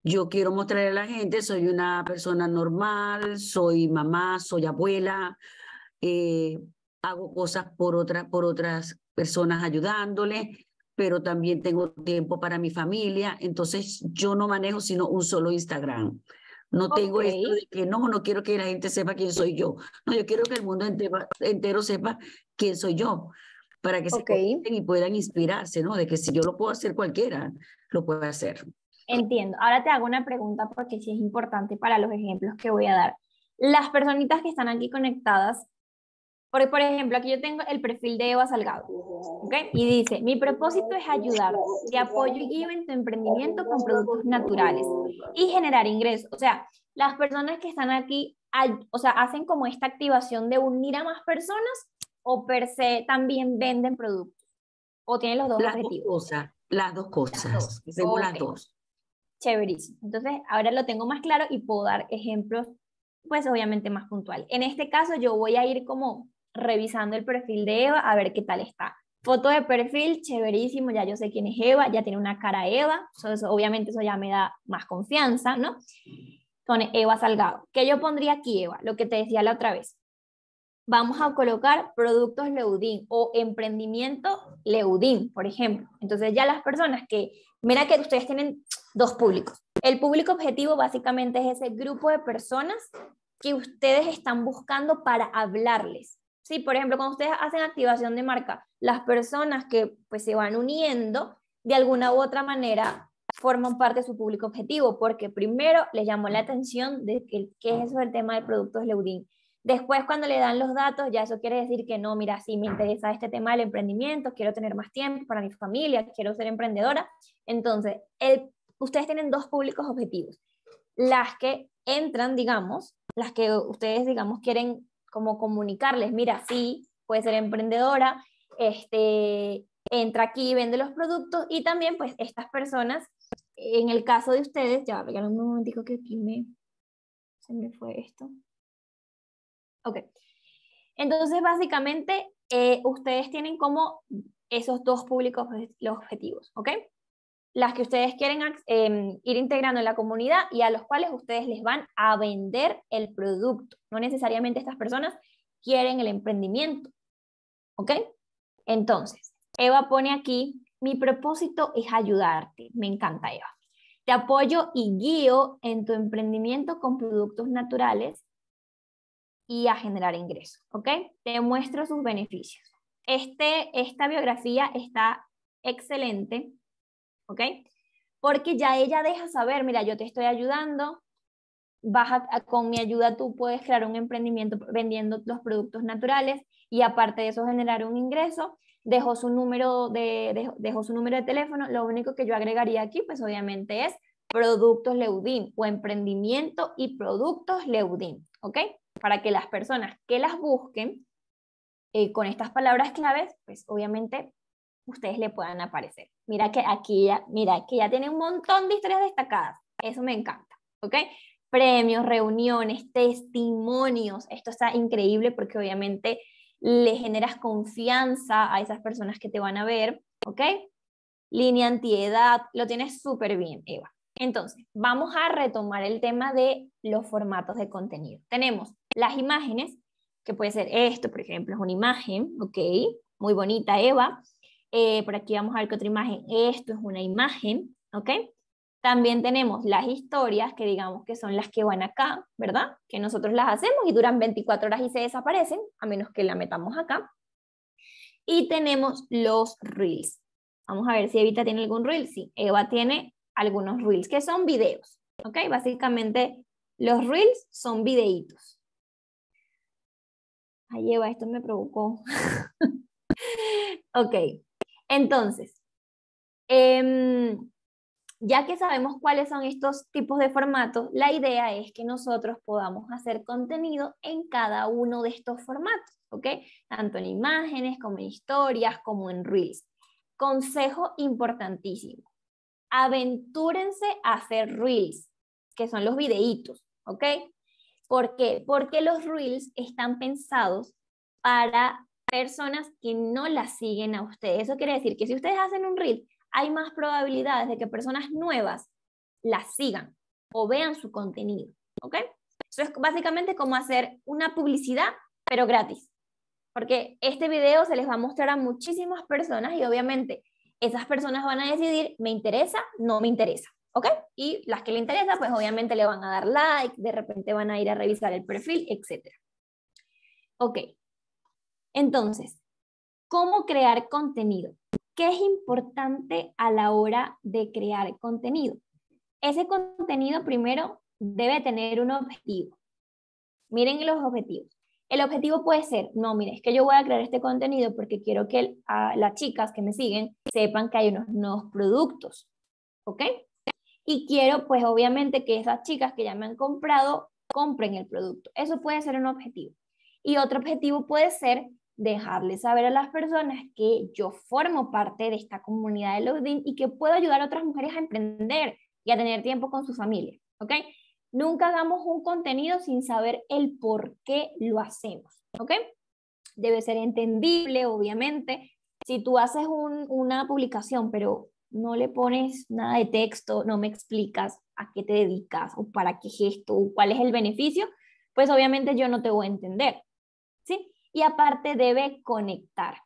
yo quiero mostrarle a la gente, soy una persona normal, soy mamá, soy abuela, eh, hago cosas por, otra, por otras personas ayudándole, pero también tengo tiempo para mi familia, entonces yo no manejo sino un solo Instagram. No tengo esto de que no, no quiero que la gente sepa quién soy yo. No, yo quiero que el mundo entero, sepa quién soy yo, para que se se y puedan inspirarse, ¿no? De que si yo lo puedo hacer cualquiera, lo puede hacer. Entiendo. Ahora te hago una pregunta porque sí es importante para los ejemplos que voy a dar. Las personitas que están aquí conectadas, por ejemplo, aquí yo tengo el perfil de Eva Salgado, ¿ok? Y dice, mi propósito es ayudar, te apoyo y guío en tu emprendimiento con productos naturales y generar ingresos. O sea, las personas que están aquí, o sea, hacen como esta activación de unir a más personas o per se también venden productos. O tienen los dos objetivos. Dos las dos cosas. las dos. Chéverísimo. Entonces, ahora lo tengo más claro y puedo dar ejemplos, pues obviamente más puntual. En este caso, yo voy a ir como revisando el perfil de Eva a ver qué tal está. Foto de perfil, chéverísimo, ya yo sé quién es Eva, ya tiene una cara Eva, obviamente eso ya me da más confianza, ¿no? Con Eva Salgado. ¿Qué yo pondría aquí, Eva? Lo que te decía la otra vez. Vamos a colocar productos Leudín o emprendimiento Leudín, por ejemplo. Entonces ya las personas que Mira que ustedes tienen dos públicos. El público objetivo básicamente es ese grupo de personas que ustedes están buscando para hablarles. Sí, por ejemplo, cuando ustedes hacen activación de marca, las personas que pues se van uniendo de alguna u otra manera forman parte de su público objetivo, porque primero les llamó la atención de que, es eso del tema de productos Leudin. Después, cuando le dan los datos, ya eso quiere decir que no, mira, sí me interesa este tema del emprendimiento, quiero tener más tiempo para mi familia, quiero ser emprendedora. Entonces, ustedes tienen dos públicos objetivos. Las que entran, digamos, las que ustedes, digamos, quieren como comunicarles, mira, sí, puede ser emprendedora, este, entra aquí, vende los productos y también pues estas personas, en el caso de ustedes, ya, vean un momentico que aquí me, se me fue esto. Ok. Entonces, básicamente, eh, ustedes tienen como esos dos públicos los objetivos, ¿ok? Las que ustedes quieren em, ir integrando en la comunidad y a los cuales ustedes les van a vender el producto. No necesariamente estas personas quieren el emprendimiento, ¿ok? Entonces, Eva pone aquí, mi propósito es ayudarte. Me encanta, Eva. Te apoyo y guío en tu emprendimiento con productos naturales y a generar ingresos, ¿ok? Te muestro sus beneficios. Este, esta biografía está excelente, ¿ok? Porque ya ella deja saber, mira, yo te estoy ayudando, baja con mi ayuda tú puedes crear un emprendimiento vendiendo los productos naturales y aparte de eso generar un ingreso. Dejó su número de, dejó, dejó su número de teléfono. Lo único que yo agregaría aquí, pues obviamente es productos Leudín o emprendimiento y productos Leudín, ¿ok? para que las personas que las busquen eh, con estas palabras claves, pues obviamente ustedes le puedan aparecer. Mira que aquí ya, mira que ya tiene un montón de historias destacadas. Eso me encanta, ¿ok? Premios, reuniones, testimonios. Esto está increíble porque obviamente le generas confianza a esas personas que te van a ver, ¿ok? Línea antiedad, lo tienes súper bien, Eva. Entonces, vamos a retomar el tema de los formatos de contenido. Tenemos las imágenes, que puede ser esto, por ejemplo, es una imagen, ok, muy bonita Eva. Eh, por aquí vamos a ver que otra imagen, esto es una imagen, ok. También tenemos las historias, que digamos que son las que van acá, ¿verdad? Que nosotros las hacemos y duran 24 horas y se desaparecen, a menos que la metamos acá. Y tenemos los reels. Vamos a ver si Evita tiene algún reel. Sí, Eva tiene algunos reels, que son videos, ¿ok? Básicamente los reels son videitos, Ah, lleva, esto me provocó. ok, entonces, em, ya que sabemos cuáles son estos tipos de formatos, la idea es que nosotros podamos hacer contenido en cada uno de estos formatos, ¿ok? Tanto en imágenes como en historias, como en reels. Consejo importantísimo, aventúrense a hacer reels, que son los videitos, ¿ok? ¿Por qué? Porque los reels están pensados para personas que no las siguen a ustedes. Eso quiere decir que si ustedes hacen un reel, hay más probabilidades de que personas nuevas las sigan o vean su contenido. ¿Ok? Eso es básicamente como hacer una publicidad, pero gratis. Porque este video se les va a mostrar a muchísimas personas y obviamente esas personas van a decidir, ¿me interesa? ¿No me interesa? ¿ok? Y las que le interesa, pues obviamente le van a dar like, de repente van a ir a revisar el perfil, etc. Ok, entonces, ¿cómo crear contenido? ¿Qué es importante a la hora de crear contenido? Ese contenido primero debe tener un objetivo. Miren los objetivos. El objetivo puede ser, no, mire, es que yo voy a crear este contenido porque quiero que las chicas que me siguen sepan que hay unos nuevos productos, ¿ok? y quiero pues obviamente que esas chicas que ya me han comprado compren el producto. Eso puede ser un objetivo. Y otro objetivo puede ser dejarle saber a las personas que yo formo parte de esta comunidad de LinkedIn y que puedo ayudar a otras mujeres a emprender y a tener tiempo con su familia, ¿ok? Nunca hagamos un contenido sin saber el por qué lo hacemos, ¿ok? Debe ser entendible, obviamente. Si tú haces una publicación, pero no le pones nada de texto, no me explicas a qué te dedicas o para qué gesto o cuál es el beneficio, pues obviamente yo no te voy a entender. ¿Sí? Y aparte debe conectar.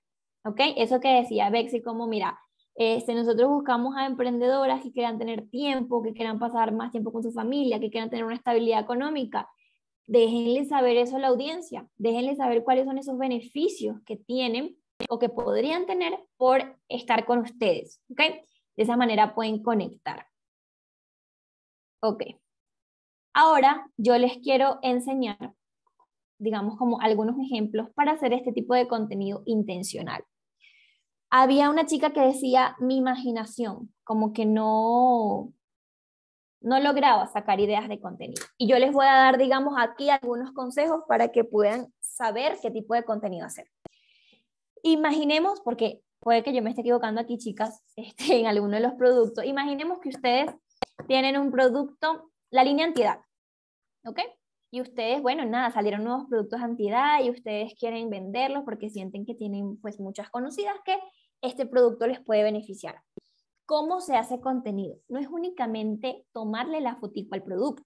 ¿Ok? Eso que decía Bexi, como mira, este, nosotros buscamos a emprendedoras que quieran tener tiempo, que quieran pasar más tiempo con su familia, que quieran tener una estabilidad económica. Déjenle saber eso a la audiencia, déjenle saber cuáles son esos beneficios que tienen o que podrían tener por estar con ustedes. ¿Ok? De esa manera pueden conectar. Ok. Ahora yo les quiero enseñar, digamos, como algunos ejemplos para hacer este tipo de contenido intencional. Había una chica que decía mi imaginación, como que no no lograba sacar ideas de contenido. Y yo les voy a dar, digamos, aquí algunos consejos para que puedan saber qué tipo de contenido hacer. Imaginemos, porque puede que yo me esté equivocando aquí, chicas, este, en alguno de los productos. Imaginemos que ustedes tienen un producto, la línea antiedad, ¿ok? Y ustedes, bueno, nada, salieron nuevos productos antiedad y ustedes quieren venderlos porque sienten que tienen pues muchas conocidas que este producto les puede beneficiar. ¿Cómo se hace contenido? No es únicamente tomarle la fotico al producto,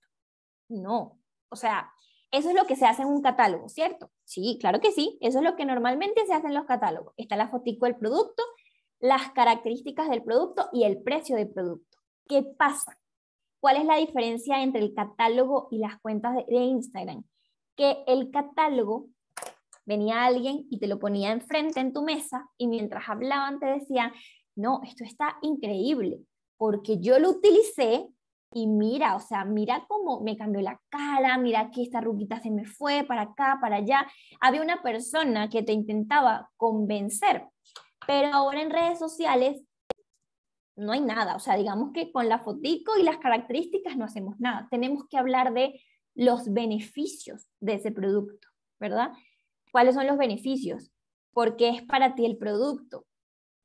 no. O sea, eso es lo que se hace en un catálogo, ¿cierto? Sí, claro que sí. Eso es lo que normalmente se hace en los catálogos. Está la fotico del producto, las características del producto y el precio del producto. ¿Qué pasa? ¿Cuál es la diferencia entre el catálogo y las cuentas de, de Instagram? Que el catálogo venía alguien y te lo ponía enfrente en tu mesa y mientras hablaban te decían, no, esto está increíble porque yo lo utilicé y mira, o sea, mira cómo me cambió la cara, mira que esta ruquita se me fue para acá, para allá. Había una persona que te intentaba convencer, pero ahora en redes sociales no hay nada. O sea, digamos que con la fotico y las características no hacemos nada. Tenemos que hablar de los beneficios de ese producto, ¿verdad? ¿Cuáles son los beneficios? Porque es para ti el producto?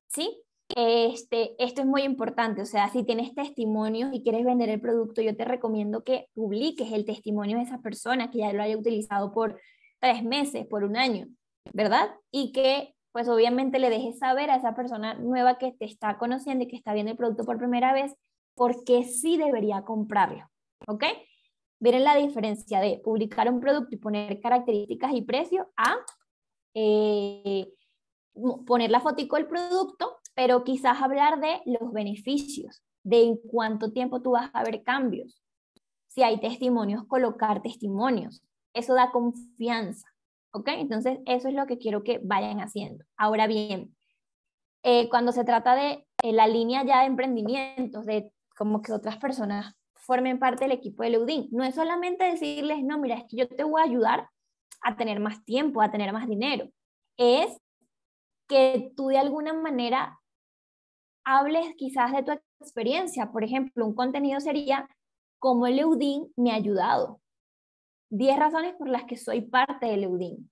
¿Sí? Este, esto es muy importante, o sea, si tienes testimonios y quieres vender el producto, yo te recomiendo que publiques el testimonio de esa persona que ya lo haya utilizado por tres meses, por un año, ¿verdad? Y que pues obviamente le dejes saber a esa persona nueva que te está conociendo y que está viendo el producto por primera vez, porque sí debería comprarlo, ¿ok? Miren la diferencia de publicar un producto y poner características y precio a eh, poner la fotico del producto pero quizás hablar de los beneficios, de en cuánto tiempo tú vas a ver cambios. Si hay testimonios, colocar testimonios. Eso da confianza, ¿ok? Entonces, eso es lo que quiero que vayan haciendo. Ahora bien, eh, cuando se trata de eh, la línea ya de emprendimientos, de como que otras personas formen parte del equipo de Leudín, no es solamente decirles, no, mira, es que yo te voy a ayudar a tener más tiempo, a tener más dinero. Es que tú de alguna manera hables quizás de tu experiencia. Por ejemplo, un contenido sería cómo el Udin me ha ayudado. Diez razones por las que soy parte del Udin.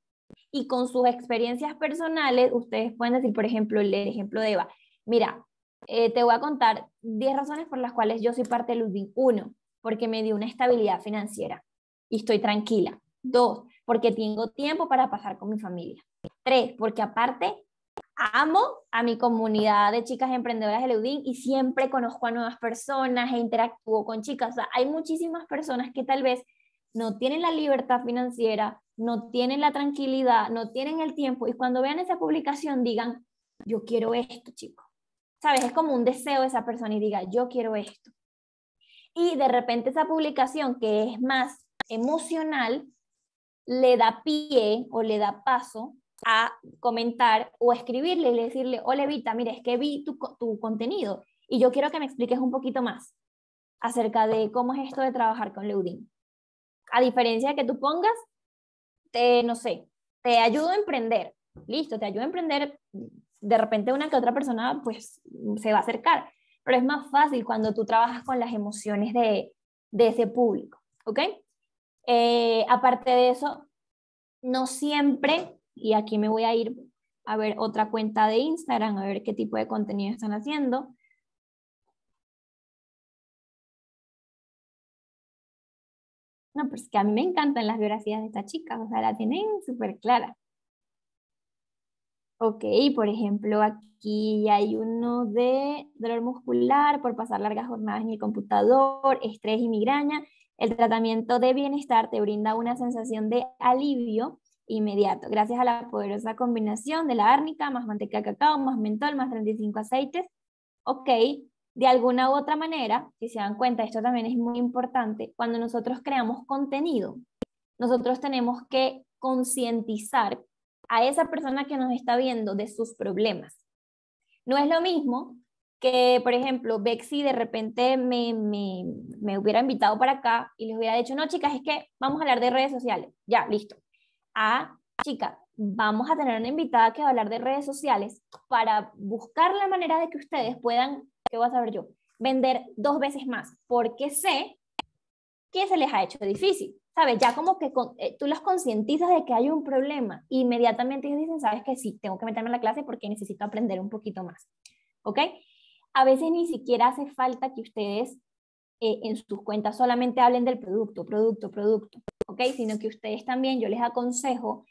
Y con sus experiencias personales, ustedes pueden decir, por ejemplo, el ejemplo de Eva. Mira, eh, te voy a contar diez razones por las cuales yo soy parte del Udin. Uno, porque me dio una estabilidad financiera y estoy tranquila. Dos, porque tengo tiempo para pasar con mi familia. Tres, porque aparte amo a mi comunidad de chicas emprendedoras de Leudín y siempre conozco a nuevas personas e interactúo con chicas. hay muchísimas personas que tal vez no tienen la libertad financiera, no tienen la tranquilidad, no tienen el tiempo y cuando vean esa publicación digan, yo quiero esto, chicos. ¿Sabes? Es como un deseo de esa persona y diga, yo quiero esto. Y de repente esa publicación que es más emocional le da pie o le da paso a comentar o escribirle y decirle, hola Evita, mire, es que vi tu, contenido y yo quiero que me expliques un poquito más acerca de cómo es esto de trabajar con Leudin. A diferencia de que tú pongas, te, no sé, te ayudo a emprender, listo, te ayudo a emprender, de repente una que otra persona pues se va a acercar, pero es más fácil cuando tú trabajas con las emociones de, ese público, ¿ok? Eh, aparte de eso, no siempre y aquí me voy a ir a ver otra cuenta de Instagram, a ver qué tipo de contenido están haciendo. No, pues que a mí me encantan las biografías de estas chicas, o sea, la tienen súper clara. Ok, por ejemplo, aquí hay uno de dolor muscular por pasar largas jornadas en el computador, estrés y migraña. El tratamiento de bienestar te brinda una sensación de alivio inmediato, gracias a la poderosa combinación de la árnica, más manteca de cacao, más mentol, más 35 aceites. Ok, de alguna u otra manera, si se dan cuenta, esto también es muy importante, cuando nosotros creamos contenido, nosotros tenemos que concientizar a esa persona que nos está viendo de sus problemas. No es lo mismo que, por ejemplo, Bexi de repente me, me, hubiera invitado para acá y les hubiera dicho, no, chicas, es que vamos a hablar de redes sociales. Ya, listo a, chica, vamos a tener una invitada que va a hablar de redes sociales para buscar la manera de que ustedes puedan, ¿qué voy a saber yo? Vender dos veces más, porque sé que se les ha hecho difícil. ¿Sabes? Ya como que eh, tú los concientizas de que hay un problema. inmediatamente ellos dicen, ¿sabes que sí? Tengo que meterme en la clase porque necesito aprender un poquito más. ¿Ok? A veces ni siquiera hace falta que ustedes eh, en sus cuentas solamente hablen del producto, producto, producto. Sino que ustedes también, yo les aconsejo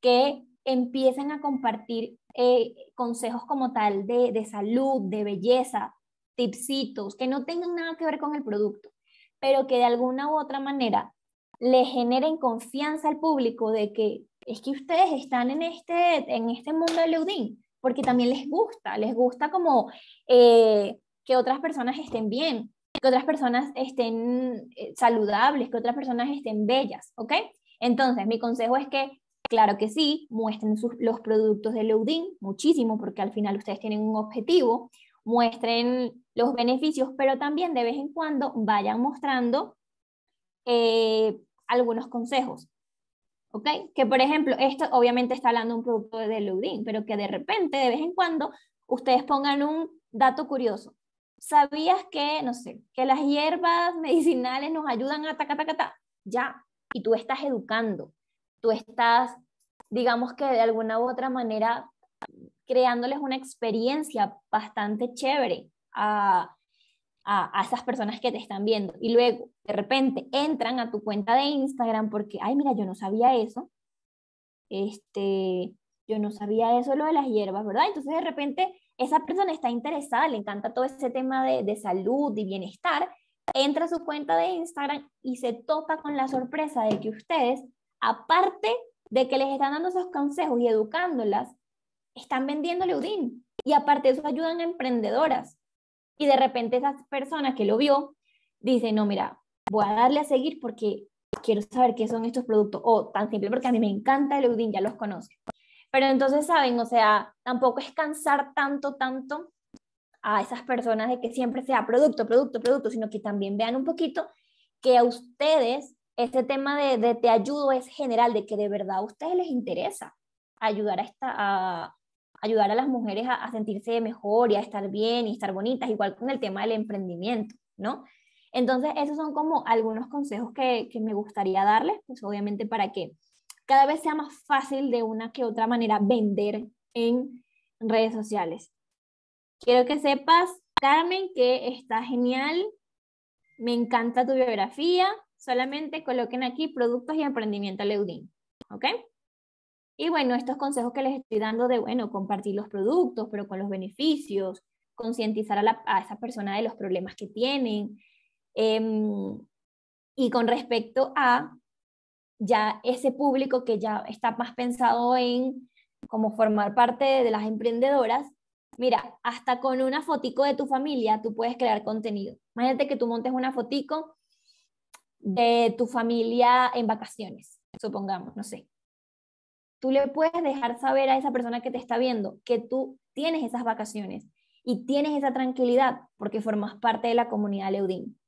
que empiecen a compartir eh, consejos como tal de, de salud, de belleza, tipsitos, que no tengan nada que ver con el producto, pero que de alguna u otra manera le generen confianza al público de que es que ustedes están en este, en este mundo de leudín, porque también les gusta, les gusta como eh, que otras personas estén bien, que otras personas estén eh, saludables, que otras personas estén bellas, ¿ok? Entonces, mi consejo es que, claro que sí, muestren los productos de loading muchísimo, porque al final ustedes tienen un objetivo, muestren los beneficios, pero también de vez en cuando vayan mostrando eh, algunos consejos. ¿Ok? Que por ejemplo, esto obviamente está hablando un producto de loading, pero que de repente, de vez en cuando, ustedes pongan un dato curioso. ¿Sabías que, no sé, que las hierbas medicinales nos ayudan a ta ta ta Ya, y tú estás educando, tú estás, digamos que de alguna u otra manera, creándoles una experiencia bastante chévere a, a, a, esas personas que te están viendo. Y luego, de repente, entran a tu cuenta de Instagram porque, ay, mira, yo no sabía eso. Este, yo no sabía eso, lo de las hierbas, ¿verdad? Entonces, de repente, esa persona está interesada, le encanta todo ese tema de, salud y bienestar, entra a su cuenta de Instagram y se toca con la sorpresa de que ustedes, aparte de que les están dando esos consejos y educándolas, están vendiendo leudín, Y aparte de eso ayudan a emprendedoras. Y de repente esa persona que lo vio dice, no, mira, voy a darle a seguir porque quiero saber qué son estos productos. O tan simple porque a mí me encanta el Udin, ya los conozco. Pero entonces, ¿saben? O sea, tampoco es cansar tanto, tanto a esas personas de que siempre sea producto, producto, producto, sino que también vean un poquito que a ustedes este tema de, de te ayudo es general, de que de verdad a ustedes les interesa ayudar a, esta, a ayudar a las mujeres a, sentirse mejor y a estar bien y estar bonitas, igual con el tema del emprendimiento, ¿no? Entonces, esos son como algunos consejos que, que me gustaría darles, pues obviamente para que cada vez sea más fácil de una que otra manera vender en redes sociales. Quiero que sepas, Carmen, que está genial. Me encanta tu biografía. Solamente coloquen aquí productos y emprendimiento Leudín. ¿Ok? Y bueno, estos consejos que les estoy dando de, bueno, compartir los productos, pero con los beneficios, concientizar a, la, a esa persona de los problemas que tienen. Em, y con respecto a ya ese público que ya está más pensado en como formar parte de las emprendedoras, mira, hasta con una fotico de tu familia tú puedes crear contenido. Imagínate que tú montes una fotico de tu familia en vacaciones, supongamos, no sé. Tú le puedes dejar saber a esa persona que te está viendo que tú tienes esas vacaciones y tienes esa tranquilidad porque formas parte de la comunidad Leudín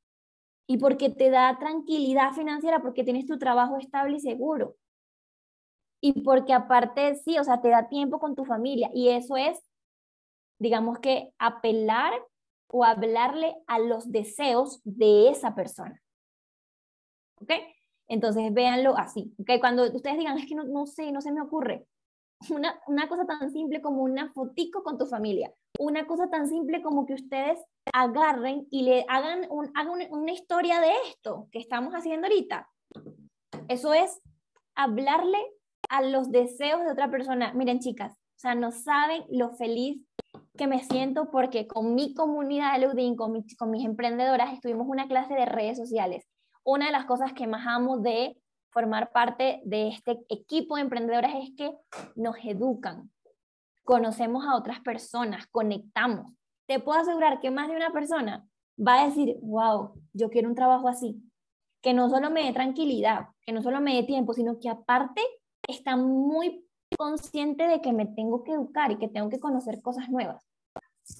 y porque te da tranquilidad financiera, porque tienes tu trabajo estable y seguro. Y porque aparte, sí, o sea, te da tiempo con tu familia. Y eso es, digamos que, apelar o hablarle a los deseos de esa persona. ¿Ok? Entonces, véanlo así. ¿Ok? Cuando ustedes digan, es que no, no sé, no se me ocurre. Una, una cosa tan simple como una fotico con tu familia una cosa tan simple como que ustedes agarren y le hagan, una historia de esto que estamos haciendo ahorita. Eso es hablarle a los deseos de otra persona. Miren, chicas, o sea, no saben lo feliz que me siento porque con mi comunidad de Ludin, con, con mis emprendedoras, estuvimos una clase de redes sociales. Una de las cosas que más amo de formar parte de este equipo de emprendedoras es que nos educan, conocemos a otras personas, conectamos. Te puedo asegurar que más de una persona va a decir, wow, yo quiero un trabajo así, que no solo me dé tranquilidad, que no solo me dé tiempo, sino que aparte está muy consciente de que me tengo que educar y que tengo que conocer cosas nuevas.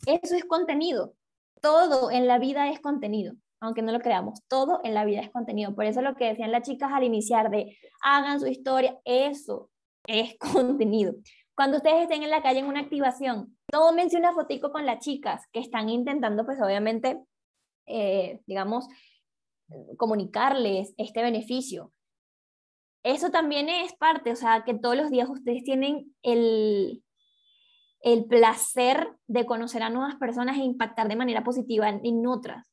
Eso es contenido. Todo en la vida es contenido, aunque no lo creamos, todo en la vida es contenido. Por eso lo que decían las chicas al iniciar de hagan su historia, eso es contenido. Cuando ustedes estén en la calle en una activación, tómense una fotico con las chicas que están intentando, pues obviamente, eh, digamos, comunicarles este beneficio. Eso también es parte, o sea, que todos los días ustedes tienen el, el placer de conocer a nuevas personas e impactar de manera positiva en, en otras.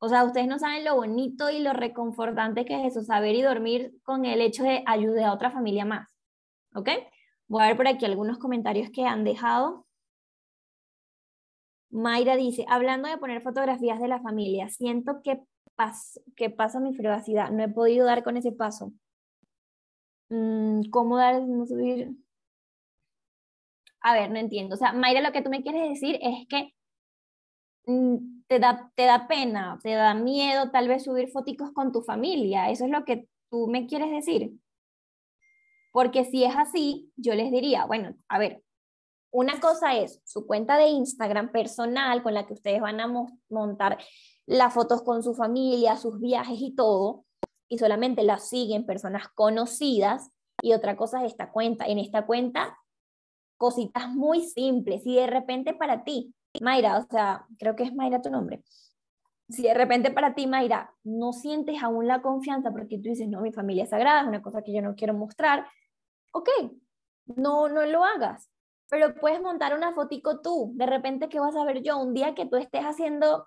O sea, ustedes no saben lo bonito y lo reconfortante que es eso, saber y dormir con el hecho de ayudar a otra familia más. ¿Ok? Voy a ver por aquí algunos comentarios que han dejado. Mayra dice, hablando de poner fotografías de la familia, siento que, que pasa mi privacidad, no he podido dar con ese paso. Mm, ¿Cómo dar, no subir? A ver, no entiendo. O sea, Mayra, lo que tú me quieres decir es que mm, te da, te da pena, te da miedo tal vez subir fotos con tu familia. Eso es lo que tú me quieres decir. Porque si es así, yo les diría, bueno, a ver, una cosa es su cuenta de Instagram personal con la que ustedes van a montar las fotos con su familia, sus viajes y todo, y solamente las siguen personas conocidas. Y otra cosa es esta cuenta. En esta cuenta, cositas muy simples. Y de repente para ti, Mayra, o sea, creo que es Mayra tu nombre. Si de repente para ti, Mayra, no sientes aún la confianza porque tú dices, no, mi familia es sagrada, es una cosa que yo no quiero mostrar, ok, no, no lo hagas, pero puedes montar una fotico tú, de repente, ¿qué vas a ver yo? Un día que tú estés haciendo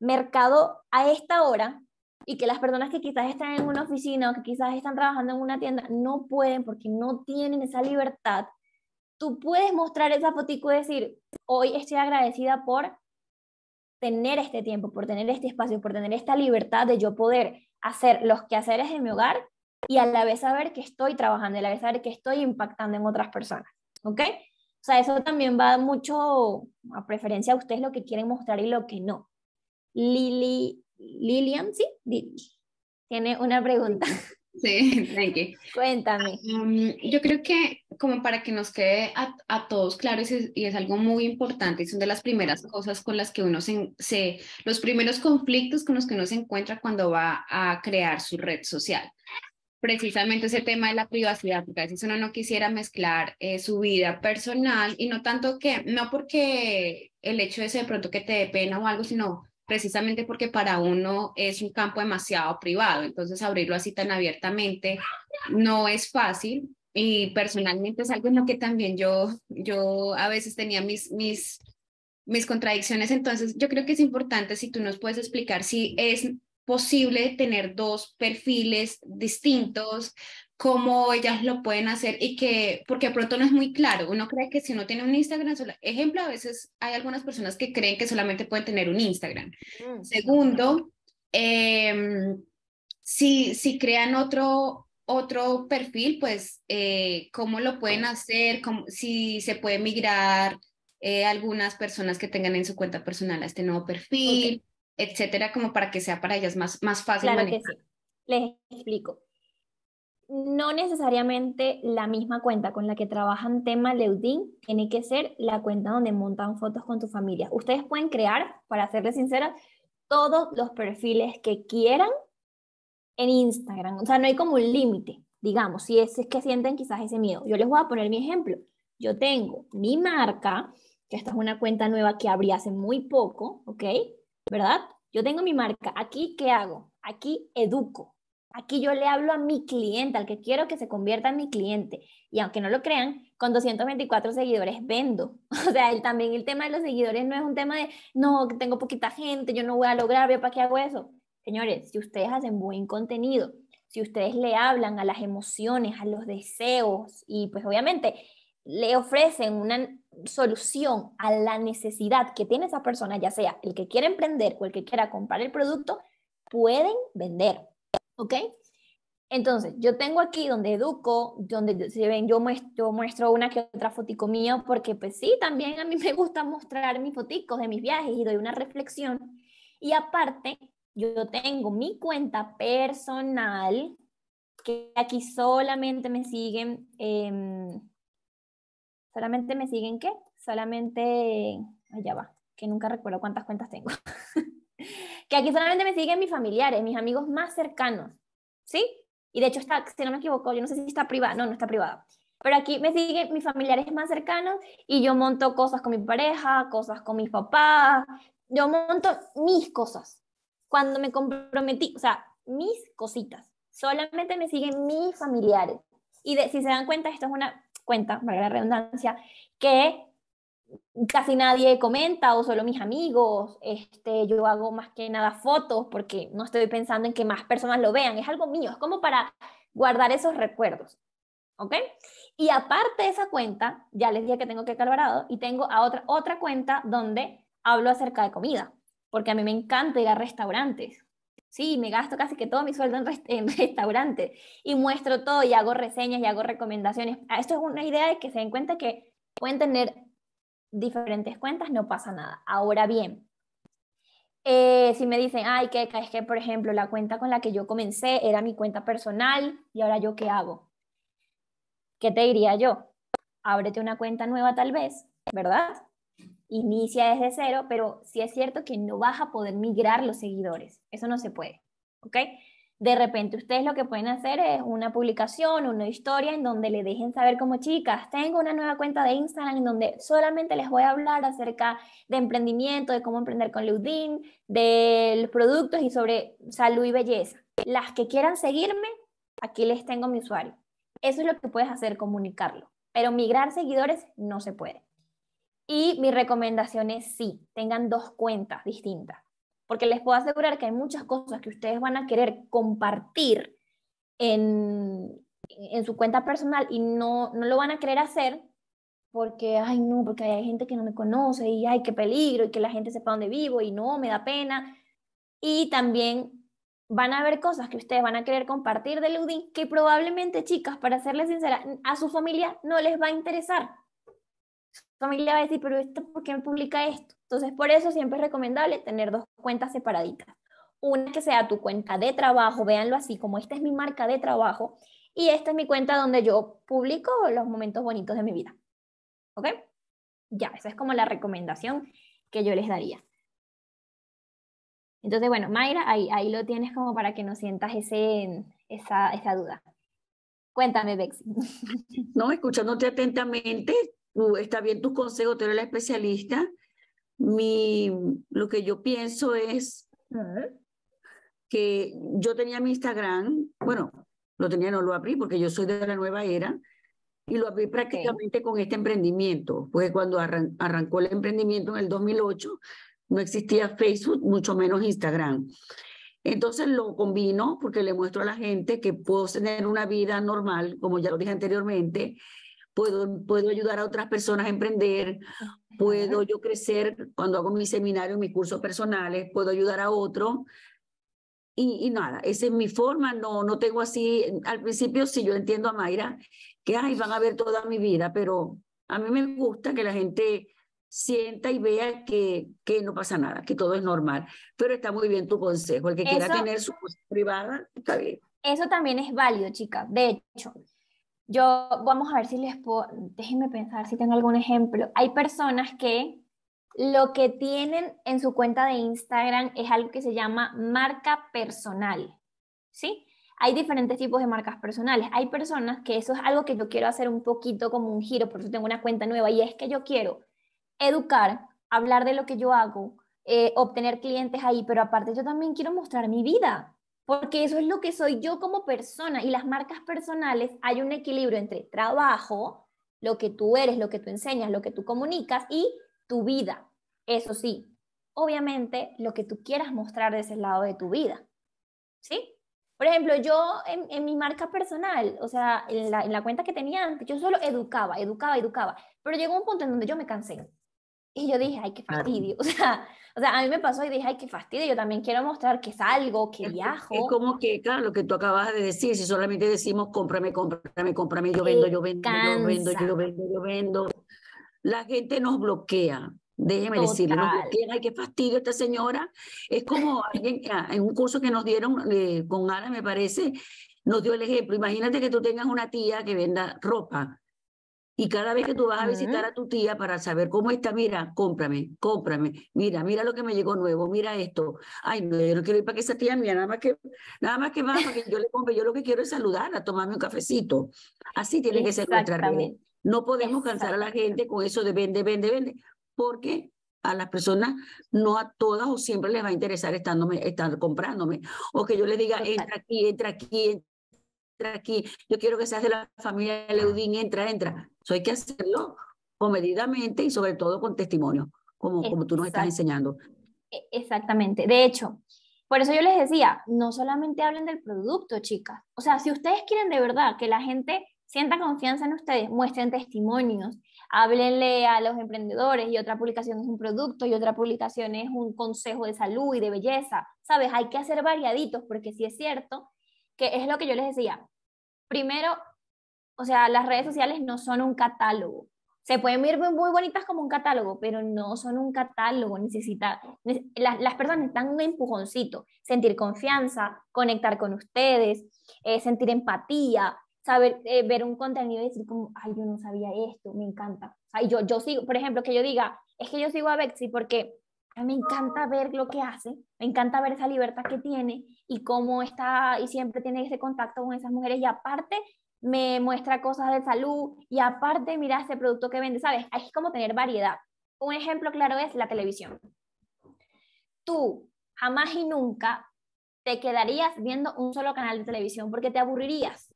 mercado a esta hora y que las personas que quizás están en una oficina o que quizás están trabajando en una tienda no pueden porque no tienen esa libertad, tú puedes mostrar esa fotico y decir, hoy estoy agradecida por tener este tiempo, por tener este espacio, por tener esta libertad de yo poder hacer los quehaceres de mi hogar y a la vez saber que estoy trabajando, y a la vez saber que estoy impactando en otras personas, ¿ok? O sea, eso también va mucho a preferencia a ustedes lo que quieren mostrar y lo que no. Lili, Lilian, ¿sí? tiene una pregunta. Sí, Cuéntame. Um, yo creo que como para que nos quede a, todos claros y es, algo muy importante, y son de las primeras cosas con las que uno se, los primeros conflictos con los que uno se encuentra cuando va a crear su red social precisamente ese tema de la privacidad, porque a veces uno no quisiera mezclar eh, su vida personal y no tanto que, no porque el hecho de ese de pronto que te dé pena o algo, sino precisamente porque para uno es un campo demasiado privado, entonces abrirlo así tan abiertamente no es fácil y personalmente es algo en lo que también yo, yo a veces tenía mis, mis, mis contradicciones, entonces yo creo que es importante si tú nos puedes explicar si es posible tener dos perfiles distintos, cómo ellas lo pueden hacer y que, porque pronto no es muy claro, uno cree que si uno tiene un Instagram, solo, ejemplo, a veces hay algunas personas que creen que solamente pueden tener un Instagram. Mm, Segundo, em, si, si crean otro, otro perfil, pues eh, cómo lo pueden pues. hacer, si se puede migrar eh, algunas personas que tengan en su cuenta personal a este nuevo perfil etcétera, como para que sea para ellas más, más fácil Les explico. No necesariamente la misma cuenta con la que trabajan tema Leudin tiene que ser la cuenta donde montan fotos con tu familia. Ustedes pueden crear, para serles sinceras, todos los perfiles que quieran en Instagram. O sea, no hay como un límite, digamos, si es, es que sienten quizás ese miedo. Yo les voy a poner mi ejemplo. Yo tengo mi marca, que esta es una cuenta nueva que abrí hace muy poco, ¿ok? ¿verdad? Yo tengo mi marca, aquí ¿qué hago? Aquí educo, aquí yo le hablo a mi cliente, al que quiero que se convierta en mi cliente. Y aunque no lo crean, con 224 seguidores vendo. O sea, el, también el tema de los seguidores no es un tema de, no, tengo poquita gente, yo no voy a lograr, ¿para qué hago eso? Señores, si ustedes hacen buen contenido, si ustedes le hablan a las emociones, a los deseos y pues obviamente le ofrecen una solución a la necesidad que tiene esa persona, ya sea el que quiere emprender o el que quiera comprar el producto, pueden vender. ¿Ok? Entonces, yo tengo aquí donde educo, donde se ven, yo muestro, muestro una que otra fotico mía, porque pues sí, también a mí me gusta mostrar mis foticos de mis viajes y doy una reflexión. Y aparte, yo tengo mi cuenta personal, que aquí solamente me siguen em, Solamente me siguen qué? Solamente, allá va, que nunca recuerdo cuántas cuentas tengo. que aquí solamente me siguen mis familiares, mis amigos más cercanos, ¿sí? Y de hecho está, si no me equivoco, yo no sé si está privada, no, no está privada. Pero aquí me siguen mis familiares más cercanos y yo monto cosas con mi pareja, cosas con mis papás, yo monto mis cosas. Cuando me comprometí, o sea, mis cositas. Solamente me siguen mis familiares. Y de, si se dan cuenta, esto es una cuenta, para la redundancia, que casi nadie comenta o solo mis amigos, este, yo hago más que nada fotos porque no estoy pensando en que más personas lo vean, es algo mío, es como para guardar esos recuerdos, ¿ok? Y aparte de esa cuenta, ya les dije que tengo que calvarado y tengo a otra, otra cuenta donde hablo acerca de comida, porque a mí me encanta ir a restaurantes, Sí, me gasto casi que todo mi sueldo en, restaurantes y muestro todo y hago reseñas y hago recomendaciones. Ah, esto es una idea de que se den cuenta que pueden tener diferentes cuentas, no pasa nada. Ahora bien, eh, si me dicen, ay, que es que, por ejemplo, la cuenta con la que yo comencé era mi cuenta personal y ahora yo qué hago, ¿qué te diría yo? Ábrete una cuenta nueva tal vez, ¿verdad? inicia desde cero, pero sí es cierto que no vas a poder migrar los seguidores. Eso no se puede, ¿ok? De repente ustedes lo que pueden hacer es una publicación, una historia en donde le dejen saber como chicas, tengo una nueva cuenta de Instagram en donde solamente les voy a hablar acerca de emprendimiento, de cómo emprender con Ludin, de los productos y sobre salud y belleza. Las que quieran seguirme, aquí les tengo mi usuario. Eso es lo que puedes hacer, comunicarlo. Pero migrar seguidores no se puede. Y mi recomendación es sí, tengan dos cuentas distintas, porque les puedo asegurar que hay muchas cosas que ustedes van a querer compartir en, en su cuenta personal y no, no lo van a querer hacer porque, ay, no, porque hay gente que no me conoce y, ay, qué peligro y que la gente sepa dónde vivo y no, me da pena. Y también van a haber cosas que ustedes van a querer compartir de Ludin que probablemente, chicas, para serles sincera, a su familia no les va a interesar familia va a decir, pero esto, ¿por qué me publica esto? Entonces, por eso siempre es recomendable tener dos cuentas separaditas. Una que sea tu cuenta de trabajo, véanlo así, como esta es mi marca de trabajo y esta es mi cuenta donde yo publico los momentos bonitos de mi vida. ¿Ok? Ya, esa es como la recomendación que yo les daría. Entonces, bueno, Mayra, ahí, lo tienes como para que no sientas ese, esa, esa duda. Cuéntame, Bexi. No, escuchándote atentamente, está bien tus consejos, tú eres la especialista. Mi, lo que yo pienso es que yo tenía mi Instagram, bueno, lo tenía, no lo abrí porque yo soy de la nueva era y lo abrí prácticamente con este emprendimiento. porque cuando arrancó el emprendimiento en el 2008, no existía Facebook, mucho menos Instagram. Entonces lo combino porque le muestro a la gente que puedo tener una vida normal, como ya lo dije anteriormente, puedo, puedo ayudar a otras personas a emprender, puedo yo crecer cuando hago mi seminario, mis cursos personales, puedo ayudar a otro Y, nada, esa es mi forma, no, no tengo así, al principio sí yo entiendo a Mayra, que ay, van a ver toda mi vida, pero a mí me gusta que la gente sienta y vea que, que no pasa nada, que todo es normal, pero está muy bien tu consejo, el que quiera tener su cosa privada, está bien. Eso también es válido, chica. De hecho, yo, vamos a ver si les puedo, déjenme pensar si tengo algún ejemplo. Hay personas que lo que tienen en su cuenta de Instagram es algo que se llama marca personal, ¿sí? Hay diferentes tipos de marcas personales. Hay personas que eso es algo que yo quiero hacer un poquito como un giro, por eso tengo una cuenta nueva, y es que yo quiero educar, hablar de lo que yo hago, eh, obtener clientes ahí, pero aparte yo también quiero mostrar mi vida, porque eso es lo que soy yo como persona y las marcas personales hay un equilibrio entre trabajo, lo que tú eres, lo que tú enseñas, lo que tú comunicas y tu vida. Eso sí, obviamente lo que tú quieras mostrar de ese lado de tu vida. ¿Sí? Por ejemplo, yo en, mi marca personal, o sea, en la, en la cuenta que tenía antes, yo solo educaba, educaba, educaba, pero llegó un punto en donde yo me cansé y yo dije, ay, qué fastidio. O sea, o sea, a mí me pasó y dije, ay, qué fastidio, yo también quiero mostrar que salgo, que viajo. Es como que, claro, lo que tú acabas de decir, si solamente decimos, cómprame, cómprame, cómprame, yo vendo, yo vendo, yo vendo, yo vendo, yo vendo. La gente nos bloquea. Déjeme decirle, nos bloquean, ay, qué fastidio esta señora. Es como alguien, ah, en un curso que nos dieron eh, con Ana, me parece, nos dio el ejemplo. Imagínate que tú tengas una tía que venda ropa y cada vez que tú vas a visitar a tu tía para saber cómo está, mira, cómprame, cómprame, mira, mira lo que me llegó nuevo, mira esto. Ay, no, yo no quiero ir para que esa tía mía, nada más que, nada más que más para que yo le compre. Yo lo que quiero es saludarla, tomarme un cafecito. Así tiene que ser nuestra red. No podemos cansar a la gente con eso de vende, vende, vende, porque a las personas, no a todas o siempre les va a interesar estándome, estar comprándome. O que yo les diga, entra aquí, entra aquí, entra aquí, yo quiero que seas de la familia de Leudín, entra, entra eso hay que hacerlo comedidamente y sobre todo con testimonio, como, como tú nos estás enseñando. E, exactamente. De hecho, por eso yo les decía, no solamente hablen del producto, chicas. O sea, si ustedes quieren de verdad que la gente sienta confianza en ustedes, muestren testimonios, háblenle a los emprendedores y otra publicación es un producto y otra publicación es un consejo de salud y de belleza. Sabes, hay que hacer variaditos porque sí es cierto que es lo que yo les decía. Primero, o sea, las redes sociales no son un catálogo. Se pueden ver muy bonitas como un catálogo, pero no son un catálogo. Necesita, las, personas necesitan un empujoncito, sentir confianza, conectar con ustedes, eh, sentir empatía, saber eh, ver un contenido y decir como, ay, yo no sabía esto, me encanta. O sea, yo, yo sigo, por ejemplo, que yo diga, es que yo sigo a Bexi porque me encanta ver lo que hace, me encanta ver esa libertad que tiene y cómo está y siempre tiene ese contacto con esas mujeres y aparte me muestra cosas de salud y aparte mira ese producto que vende, ¿sabes? Es como tener variedad. Un ejemplo claro es la televisión. Tú jamás y nunca te quedarías viendo un solo canal de televisión porque te aburrirías.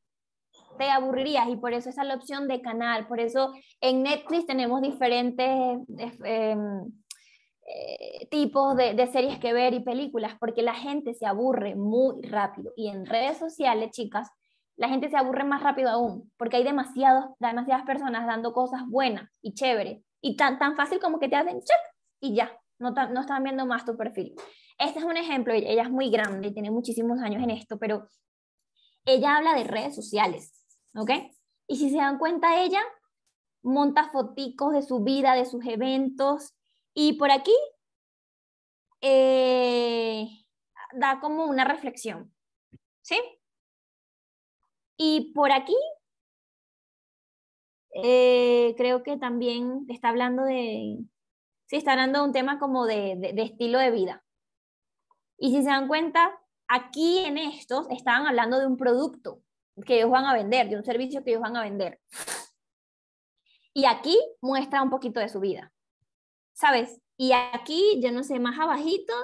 Te aburrirías y por eso es la opción de canal. Por eso en Netflix tenemos diferentes eh, em, eh, tipos de, series que ver y películas porque la gente se aburre muy rápido. Y en redes sociales, chicas, la gente se aburre más rápido aún, porque hay demasiados, demasiadas personas dando cosas buenas y chéveres, y tan, tan fácil como que te hacen check y ya, no, no están viendo más tu perfil. Este es un ejemplo, ella es muy grande tiene muchísimos años en esto, pero ella habla de redes sociales, ¿ok? Y si se dan cuenta, ella monta foticos de su vida, de sus eventos, y por aquí eh, da como una reflexión, ¿sí? Y por aquí eh, creo que también está hablando de, sí, está hablando de un tema como de, estilo de vida. Y si se dan cuenta, aquí en estos estaban hablando de un producto que ellos van a vender, de un servicio que ellos van a vender. Y aquí muestra un poquito de su vida, ¿sabes? Y aquí, yo no sé, más abajito,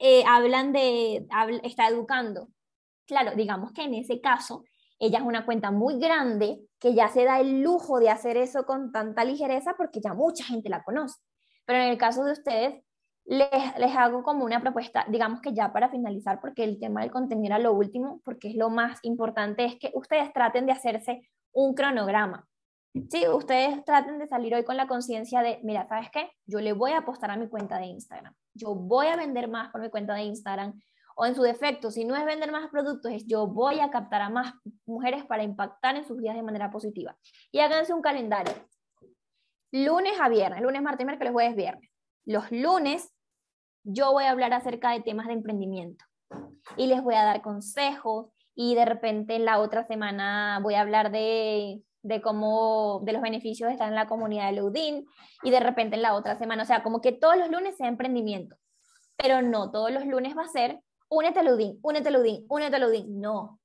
eh, hablan de, está educando. Claro, digamos que en ese caso, ella es una cuenta muy grande que ya se da el lujo de hacer eso con tanta ligereza porque ya mucha gente la conoce. Pero en el caso de ustedes, les, hago como una propuesta, digamos que ya para finalizar, porque el tema del contenido era lo último, porque es lo más importante, es que ustedes traten de hacerse un cronograma. Sí, ustedes traten de salir hoy con la conciencia de, mira, ¿sabes qué? Yo le voy a apostar a mi cuenta de Instagram. Yo voy a vender más por mi cuenta de Instagram o en su defecto, si no es vender más productos, es yo voy a captar a más mujeres para impactar en sus vidas de manera positiva. Y háganse un calendario. Lunes a viernes, lunes, martes, miércoles, jueves, viernes. Los lunes yo voy a hablar acerca de temas de emprendimiento y les voy a dar consejos y de repente en la otra semana voy a hablar de, de cómo, de los beneficios de en la comunidad de Ludin y de repente en la otra semana, o sea, como que todos los lunes sea emprendimiento, pero no todos los lunes va a ser únete al Udin, únete al Udin, únete al Udin. No,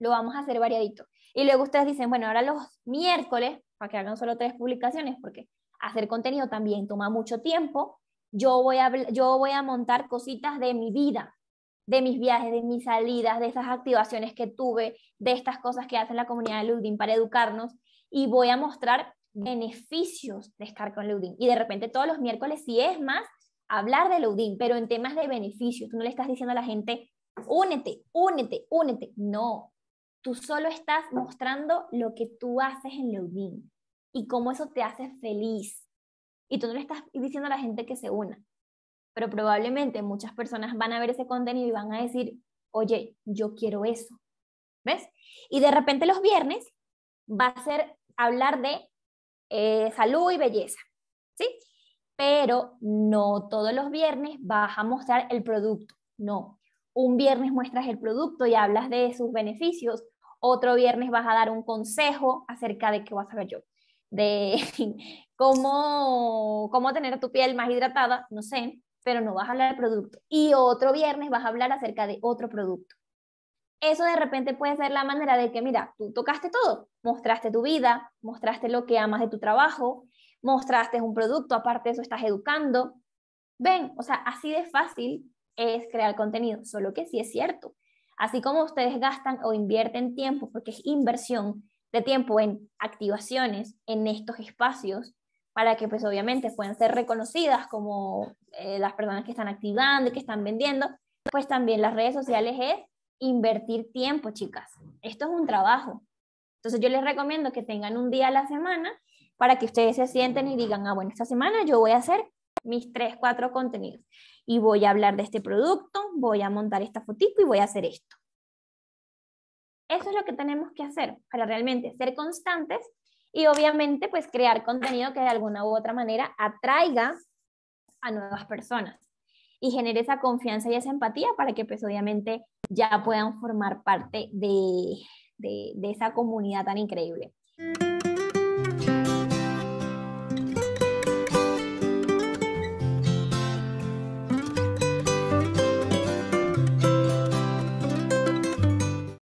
lo vamos a hacer variadito. Y luego ustedes dicen, bueno, ahora los miércoles, para que hagan solo tres publicaciones, porque hacer contenido también toma mucho tiempo, yo voy a, yo voy a montar cositas de mi vida, de mis viajes, de mis salidas, de esas activaciones que tuve, de estas cosas que hace la comunidad de Ludin para educarnos y voy a mostrar beneficios de estar con Ludin. Y de repente todos los miércoles, si es más, hablar de Loudin, pero en temas de beneficios. Tú no le estás diciendo a la gente, únete, únete, únete. No, tú solo estás mostrando lo que tú haces en Loudin y cómo eso te hace feliz. Y tú no le estás diciendo a la gente que se una. Pero probablemente muchas personas van a ver ese contenido y van a decir, oye, yo quiero eso. ¿Ves? Y de repente los viernes va a ser hablar de eh, salud y belleza. ¿Sí? pero no todos los viernes vas a mostrar el producto, no. Un viernes muestras el producto y hablas de sus beneficios, otro viernes vas a dar un consejo acerca de qué vas a ver yo, de cómo, cómo tener tu piel más hidratada, no sé, pero no vas a hablar del producto. Y otro viernes vas a hablar acerca de otro producto. Eso de repente puede ser la manera de que, mira, tú tocaste todo, mostraste tu vida, mostraste lo que amas de tu trabajo, mostraste un producto, aparte de eso estás educando. Ven, o sea, así de fácil es crear contenido, solo que sí es cierto. Así como ustedes gastan o invierten tiempo, porque es inversión de tiempo en activaciones, en estos espacios, para que pues obviamente puedan ser reconocidas como eh, las personas que están activando, y que están vendiendo, pues también las redes sociales es invertir tiempo, chicas. Esto es un trabajo. Entonces yo les recomiendo que tengan un día a la semana para que ustedes se sienten y digan, ah, bueno, esta semana yo voy a hacer mis tres, cuatro contenidos y voy a hablar de este producto, voy a montar esta fotito y voy a hacer esto. Eso es lo que tenemos que hacer para realmente ser constantes y obviamente pues crear contenido que de alguna u otra manera atraiga a nuevas personas y genere esa confianza y esa empatía para que pues obviamente ya puedan formar parte de, de, de esa comunidad tan increíble.